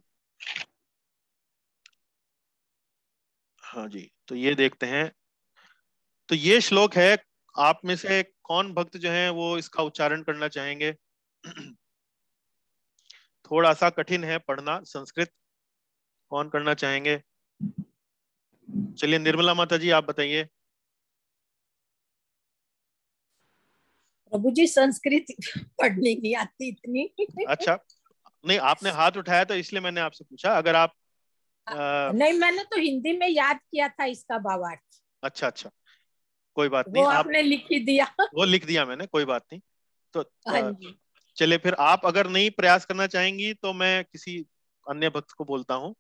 हाँ जी तो ये देखते हैं तो ये श्लोक है आप में से कौन भक्त जो है वो इसका उच्चारण करना चाहेंगे थोड़ा सा कठिन है पढ़ना संस्कृत कौन करना चाहेंगे चलिए निर्मला माता जी आप बताइए प्रभु जी संस्कृत पढ़ने की आती इतनी अच्छा नहीं आपने हाथ उठाया तो इसलिए मैंने आपसे पूछा अगर आप आ... हाँ, नहीं मैंने तो हिंदी में याद किया था इसका भावार्थ अच्छा अच्छा कोई बात नहीं वो आपने आप... लिख ही दिया वो लिख दिया मैंने कोई बात नहीं तो हाँ चले फिर आप अगर नहीं प्रयास करना चाहेंगी तो मैं किसी अन्य भक्त को बोलता हूँ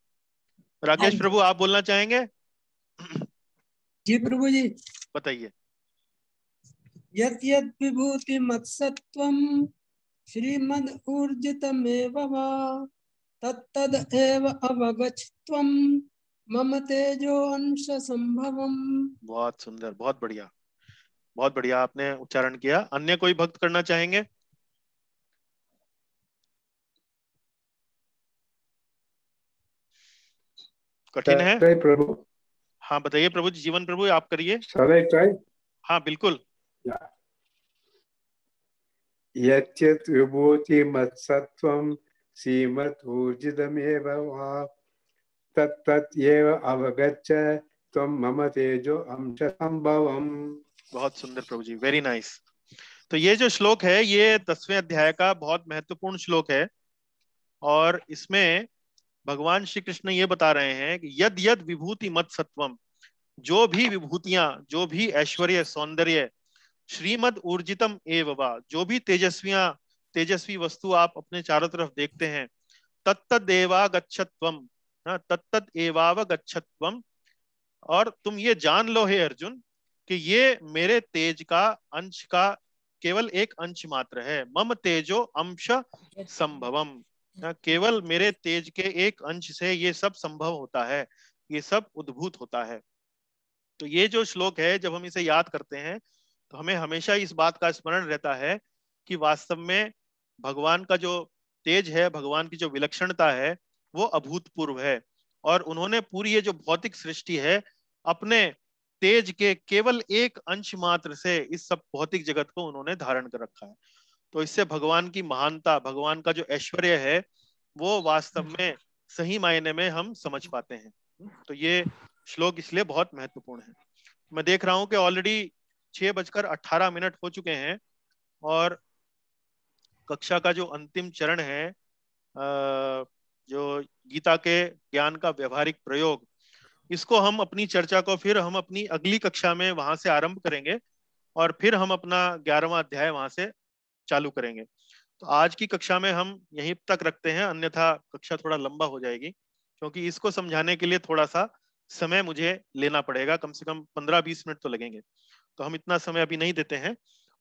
राकेश हाँ। प्रभु आप बोलना चाहेंगे जी प्रभु जी बताइए यद यद विभूति श्रीमद ऊर्जित एव मम तेजो अंश संभव बहुत सुंदर बहुत बढ़िया बहुत बढ़िया आपने उच्चारण किया अन्य कोई भक्त करना चाहेंगे कठिन है प्रभु हाँ बताइए प्रभु जी जीवन प्रभु आप करिए हाँ बिल्कुल यच्चित् विभूति मत्सत्वं सीमत् ऊर्जितमेव वा तत्तत् एव अवगच्छ त्वं मम तेजो अंश संभवम बहुत सुंदर प्रभु जी वेरी नाइस तो ये जो श्लोक है ये दसवें अध्याय का बहुत महत्वपूर्ण श्लोक है और इसमें भगवान श्री कृष्ण ये बता रहे हैं कि यद यद विभूति मत सत्वम जो भी विभूतियां जो भी ऐश्वर्य सौंदर्य श्रीमद ऊर्जितम एव जो भी तेजस्वियां तेजस्वी वस्तु आप अपने चारों तरफ देखते हैं तत्तदेवा गच्छत्वम तत्त एवाव गच्छत्वम और तुम ये जान लो हे अर्जुन कि ये मेरे तेज का अंश का केवल एक अंश मात्र है मम तेजो अंश संभवम केवल मेरे तेज के एक अंश से ये सब संभव होता है ये सब उद्भूत होता है तो ये जो श्लोक है जब हम इसे याद करते हैं तो हमें हमेशा इस बात का स्मरण रहता है कि वास्तव में भगवान का जो तेज है भगवान की जो विलक्षणता है वो अभूतपूर्व है और उन्होंने पूरी ये जो भौतिक सृष्टि है अपने तेज के केवल एक अंश मात्र से इस सब भौतिक जगत को उन्होंने धारण कर रखा है तो इससे भगवान की महानता भगवान का जो ऐश्वर्य है वो वास्तव में सही मायने में हम समझ पाते हैं तो ये श्लोक इसलिए बहुत महत्वपूर्ण है मैं देख रहा हूँ कि ऑलरेडी छह बजकर अठारह मिनट हो चुके हैं और कक्षा का जो अंतिम चरण है जो गीता के ज्ञान का व्यवहारिक प्रयोग इसको हम अपनी चर्चा को फिर हम अपनी अगली कक्षा में वहां से आरंभ करेंगे और फिर हम अपना ग्यारहवा अध्याय वहां से चालू करेंगे तो आज की कक्षा में हम यहीं तक रखते हैं अन्यथा कक्षा थोड़ा लंबा हो जाएगी क्योंकि इसको समझाने के लिए थोड़ा सा समय मुझे लेना पड़ेगा कम से कम पंद्रह बीस मिनट तो लगेंगे तो हम इतना समय अभी नहीं देते हैं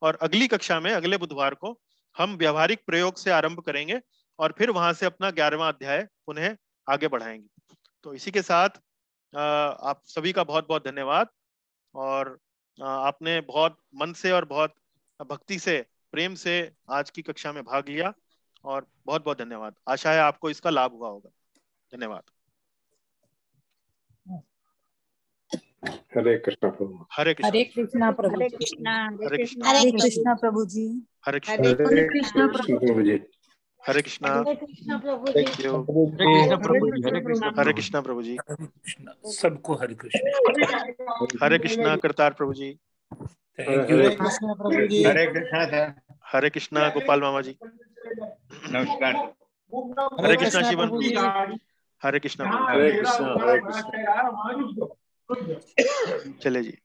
और अगली कक्षा में अगले बुधवार को हम व्यवहारिक प्रयोग से आरंभ करेंगे और फिर वहां से अपना ग्यारहवा अध्याय पुनः आगे बढ़ाएंगे तो इसी के साथ आप सभी का बहुत बहुत धन्यवाद और आपने बहुत मन से और बहुत भक्ति से प्रेम से आज की कक्षा में भाग लिया और बहुत बहुत धन्यवाद आशा है आपको इसका लाभ हुआ होगा धन्यवाद हरे कृष्णा प्रभु हरे कृष्णा प्रभु हरे कृष्णा हरे कृष्णा हरे कृष्णा प्रभु जी हरे कृष्णा प्रभु जी हरे कृष्णा हरे कृष्णा प्रभु जी सबको हरे कृष्णा हरे कृष्णा करतार प्रभु जी हरे कृष्णा प्रभु जी हरे कृष्णा हरे कृष्णा गोपाल मामा जी नमस्कार हरे कृष्णा शिवन हरे कृष्णा हरे कृष्णा हरे कृष्णा चले जी